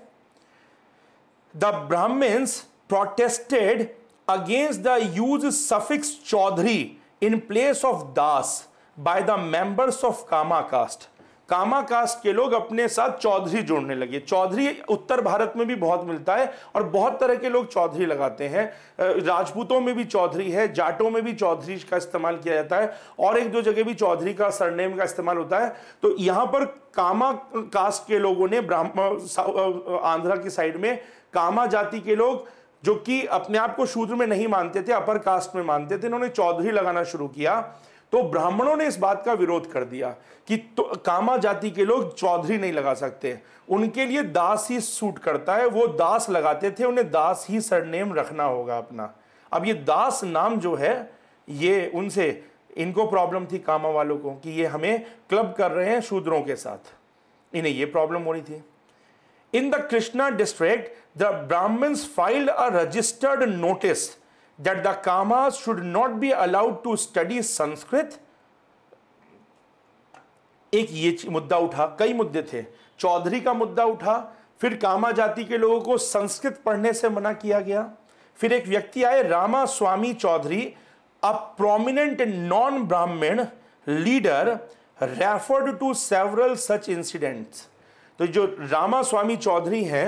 the Brahmins protested against the use suffix Chaudhary in place of Das by the members of Kamma caste Kamma caste के लोग अपने साथ चौधरी जोड़ने लगे चौधरी उत्तर भारत में भी बहुत मिलता है और बहुत तरह के लोग चौधरी लगाते हैं राजपूतों में भी चौधरी है जाटों में भी चौधरी का इस्तेमाल किया जाता है और एक दो जगह भी चौधरी का सरनेम का इस्तेमाल होता है तो यहाँ पर कामा कास्ट के लोगों ने ब्राह्मण आंध्रा की साइड में कामा जाति के लोग जो कि अपने आप को शूद्र में नहीं मानते थे अपर कास्ट में मानते थे इन्होंने चौधरी लगाना शुरू किया तो ब्राह्मणों ने इस बात का विरोध कर दिया कि तो, कामा जाति के लोग चौधरी नहीं लगा सकते उनके लिए दास ही सूट करता है वो दास लगाते थे उन्हें दास ही सरनेम रखना होगा अपना अब ये दास नाम जो है ये उनसे इनको प्रॉब्लम थी कामा वालों को कि ये हमें क्लब कर रहे हैं शूद्रों के साथ इन्हें ये प्रॉब्लम हो रही थी in the Krishna district the Brahmins filed a registered notice that the Kamas should not be allowed to study Sanskrit एक ये मुद्दा उठा कई मुद्दे थे चौधरी का मुद्दा उठा फिर कामा जाति के लोगों को संस्कृत पढ़ने से मना किया गया फिर एक व्यक्ति आए Rama Swamy Chaudhary a prominent non Brahmin leader referred to several such incidents तो जो रामा स्वामी चौधरी हैं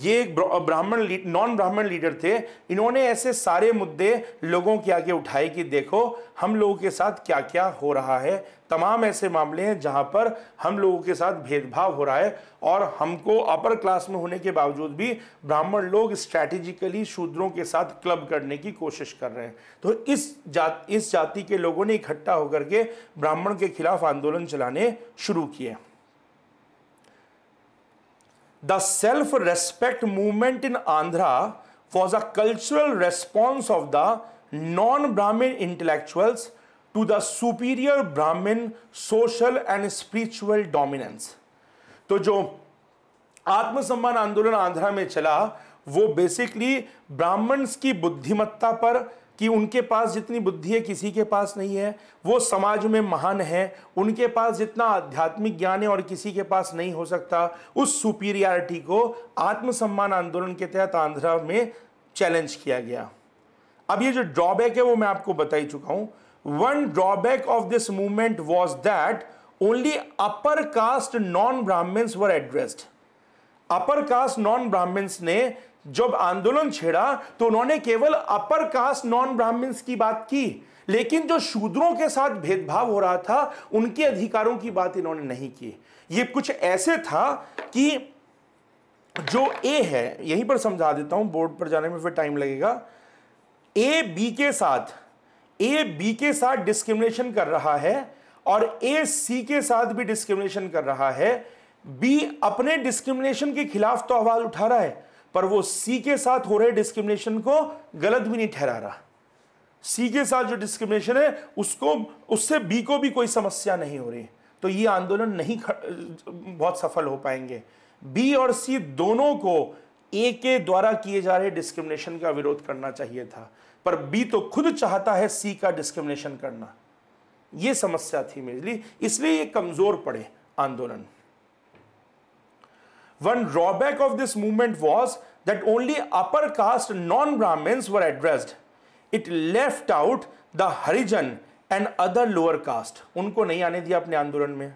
ये एक ब्राह्मण नॉन ब्राह्मण लीडर थे इन्होंने ऐसे सारे मुद्दे लोगों के आगे उठाए कि देखो हम लोगों के साथ क्या क्या हो रहा है तमाम ऐसे मामले हैं जहां पर हम लोगों के साथ भेदभाव हो रहा है और हमको अपर क्लास में होने के बावजूद भी ब्राह्मण लोग स्ट्रैटेजिकली शूद्रों के साथ क्लब करने की कोशिश कर रहे हैं तो इस जात इस जाति के लोगों ने इकट्ठा होकर के ब्राह्मण के खिलाफ आंदोलन चलाने शुरू किए the self respect movement in Andhra was a cultural response of the non Brahmin intellectuals to the superior Brahmin social and spiritual dominance तो जो आत्मसम्मान आंदोलन आंध्रा में चला वो बेसिकली ब्राह्मण्स की बुद्धिमत्ता पर कि उनके पास जितनी बुद्धि है किसी के पास नहीं है वो समाज में महान है उनके पास जितना आध्यात्मिक ज्ञान है और किसी के पास नहीं हो सकता उस सुपीरियरिटी को आत्मसम्मान आंदोलन के तहत आंध्रा में चैलेंज किया गया अब ये जो ड्रॉबैक है वो मैं आपको बता ही चुका हूं one drawback of this movement was that only upper caste non Brahmins were addressed upper caste non Brahmins ने जब आंदोलन छेड़ा तो उन्होंने केवल अपर कास्ट नॉन ब्राह्मण्स की बात की लेकिन जो शूद्रों के साथ भेदभाव हो रहा था उनके अधिकारों की बात इन्होंने नहीं की ये कुछ ऐसे था कि जो ए है यहीं पर समझा देता हूं बोर्ड पर जाने में फिर टाइम लगेगा ए बी के साथ ए बी के साथ डिस्क्रिमिनेशन कर रहा है और ए सी के साथ भी डिस्क्रिमिनेशन कर रहा है बी अपने डिस्क्रिमिनेशन के खिलाफ तो आवाज उठा रहा है पर वो सी के साथ हो रहे डिस्क्रिमिनेशन को गलत भी नहीं ठहरा रहा सी के साथ जो डिस्क्रिमिनेशन है उसको उससे बी को भी कोई समस्या नहीं हो रही तो ये आंदोलन नहीं बहुत सफल हो पाएंगे बी और सी दोनों को ए के द्वारा किए जा रहे डिस्क्रिमिनेशन का विरोध करना चाहिए था पर बी तो खुद चाहता है सी का डिस्क्रिमिनेशन करना ये समस्या थी मेरे लिए इसलिए ये कमज़ोर पड़े आंदोलन One drawback of this movement was that only upper caste non Brahmins were addressed. It left out the Harijan and other lower caste. उनको नहीं आने दिया अपने आंदोलन में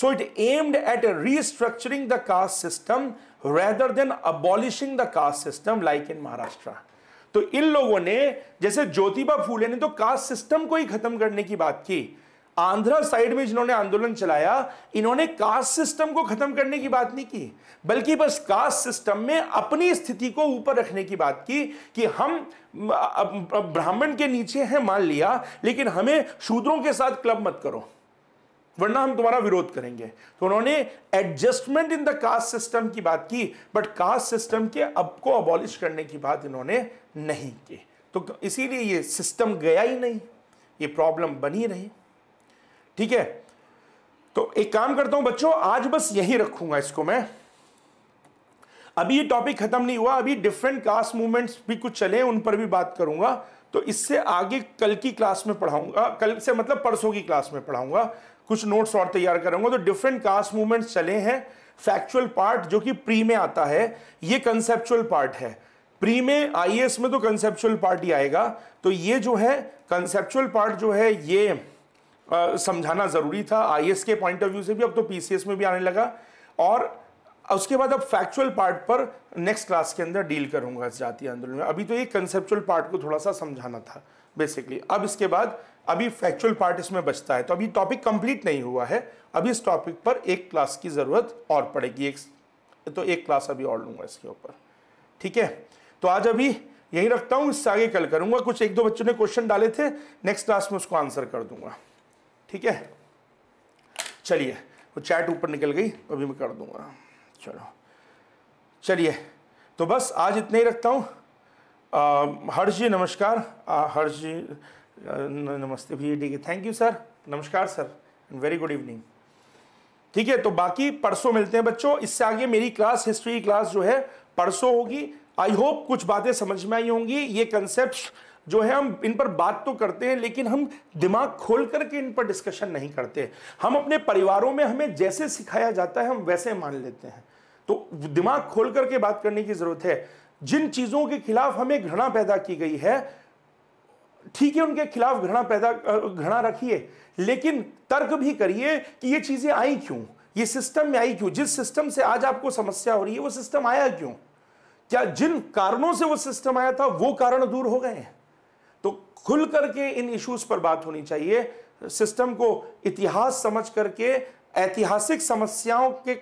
So it aimed at restructuring the caste system rather than abolishing the caste system like in Maharashtra. तो इन लोगों ने जैसे ज्योतिबा फूले ने तो कास्ट सिस्टम को ही खत्म करने की बात की आंध्र साइड में जिन्होंने आंदोलन चलाया इन्होंने कास्ट सिस्टम को खत्म करने की बात नहीं की बल्कि बस कास्ट सिस्टम में अपनी स्थिति को ऊपर रखने की बात की कि हम ब्राह्मण के नीचे हैं मान लिया लेकिन हमें शूद्रों के साथ क्लब मत करो वरना हम तुम्हारा विरोध करेंगे तो उन्होंने adjustment in the caste system की बात की बट कास्ट सिस्टम के अब को अबॉलिश करने की बात इन्होंने नहीं की तो इसीलिए ये सिस्टम गया ही नहीं ये प्रॉब्लम बनी रही ठीक है तो एक काम करता हूं बच्चों आज बस यही रखूंगा इसको मैं अभी ये टॉपिक खत्म नहीं हुआ अभी डिफरेंट क्लास मूवमेंट्स भी कुछ चले उन पर भी बात करूंगा तो इससे आगे कल की क्लास में पढ़ाऊंगा कल से मतलब परसों की क्लास में पढ़ाऊंगा कुछ नोट्स और तैयार करूंगा तो डिफरेंट क्लास मूवमेंट्स चले हैं फैक्चुअल पार्ट जो कि प्री में आता है ये कंसेप्चुअल पार्ट है प्री में आई में तो कंसेप्चुअल पार्ट ही आएगा तो ये जो है कंसेप्चुअल पार्ट जो है ये समझाना ज़रूरी था आई के पॉइंट ऑफ व्यू से भी अब तो पी में भी आने लगा और उसके बाद अब फैक्चुअल पार्ट पर नेक्स्ट क्लास के अंदर डील करूंगा इस जातीय आंदोलन में अभी तो ये कंसेप्चुअल पार्ट को थोड़ा सा समझाना था बेसिकली अब इसके बाद अभी फैक्चुअल पार्ट इसमें बचता है तो अभी टॉपिक कंप्लीट नहीं हुआ है अभी इस टॉपिक पर एक क्लास की ज़रूरत और पड़ेगी एक तो एक क्लास अभी और लूँगा इसके ऊपर ठीक है तो आज अभी यही रखता हूँ इससे आगे कल करूँगा कुछ एक दो बच्चों ने क्वेश्चन डाले थे नेक्स्ट क्लास में उसको आंसर कर दूंगा ठीक है चलिए वो चैट ऊपर निकल गई अभी मैं कर दूंगा चलो चलिए तो बस आज इतना ही रखता हूँ हर्ष जी नमस्कार हर्ष जी नमस्ते भैया ठीक है थैंक यू सर नमस्कार सर वेरी गुड इवनिंग ठीक है तो बाकी परसों मिलते हैं बच्चों इससे आगे मेरी क्लास हिस्ट्री क्लास जो है परसों होगी आई होप कुछ बातें समझ में आई होंगी ये कंसेप्ट जो है हम इन पर बात तो करते हैं लेकिन हम दिमाग खोल करके इन पर डिस्कशन नहीं करते हम अपने परिवारों में हमें जैसे सिखाया जाता है हम वैसे मान लेते हैं तो दिमाग खोल करके बात करने की जरूरत है जिन चीज़ों के खिलाफ हमें घृणा पैदा की गई है ठीक है उनके खिलाफ घृणा पैदा घृणा रखिए लेकिन तर्क भी करिए कि ये चीज़ें आई क्यों ये सिस्टम में आई क्यों जिस सिस्टम से आज आपको समस्या हो रही है वो सिस्टम आया क्यों क्या जिन कारणों से वो सिस्टम आया था वो कारण दूर हो गए हैं तो खुल करके इन इश्यूज पर बात होनी चाहिए सिस्टम को इतिहास समझ करके ऐतिहासिक समस्याओं के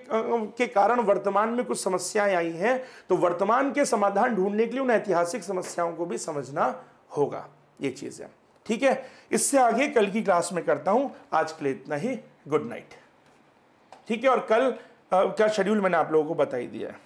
के कारण वर्तमान में कुछ समस्याएं आई हैं तो वर्तमान के समाधान ढूंढने के लिए उन ऐतिहासिक समस्याओं को भी समझना होगा ये चीज़ है ठीक है इससे आगे कल की क्लास में करता हूं आज के लिए इतना ही गुड नाइट ठीक है और कल आ, क्या शेड्यूल मैंने आप लोगों को बताई दिया है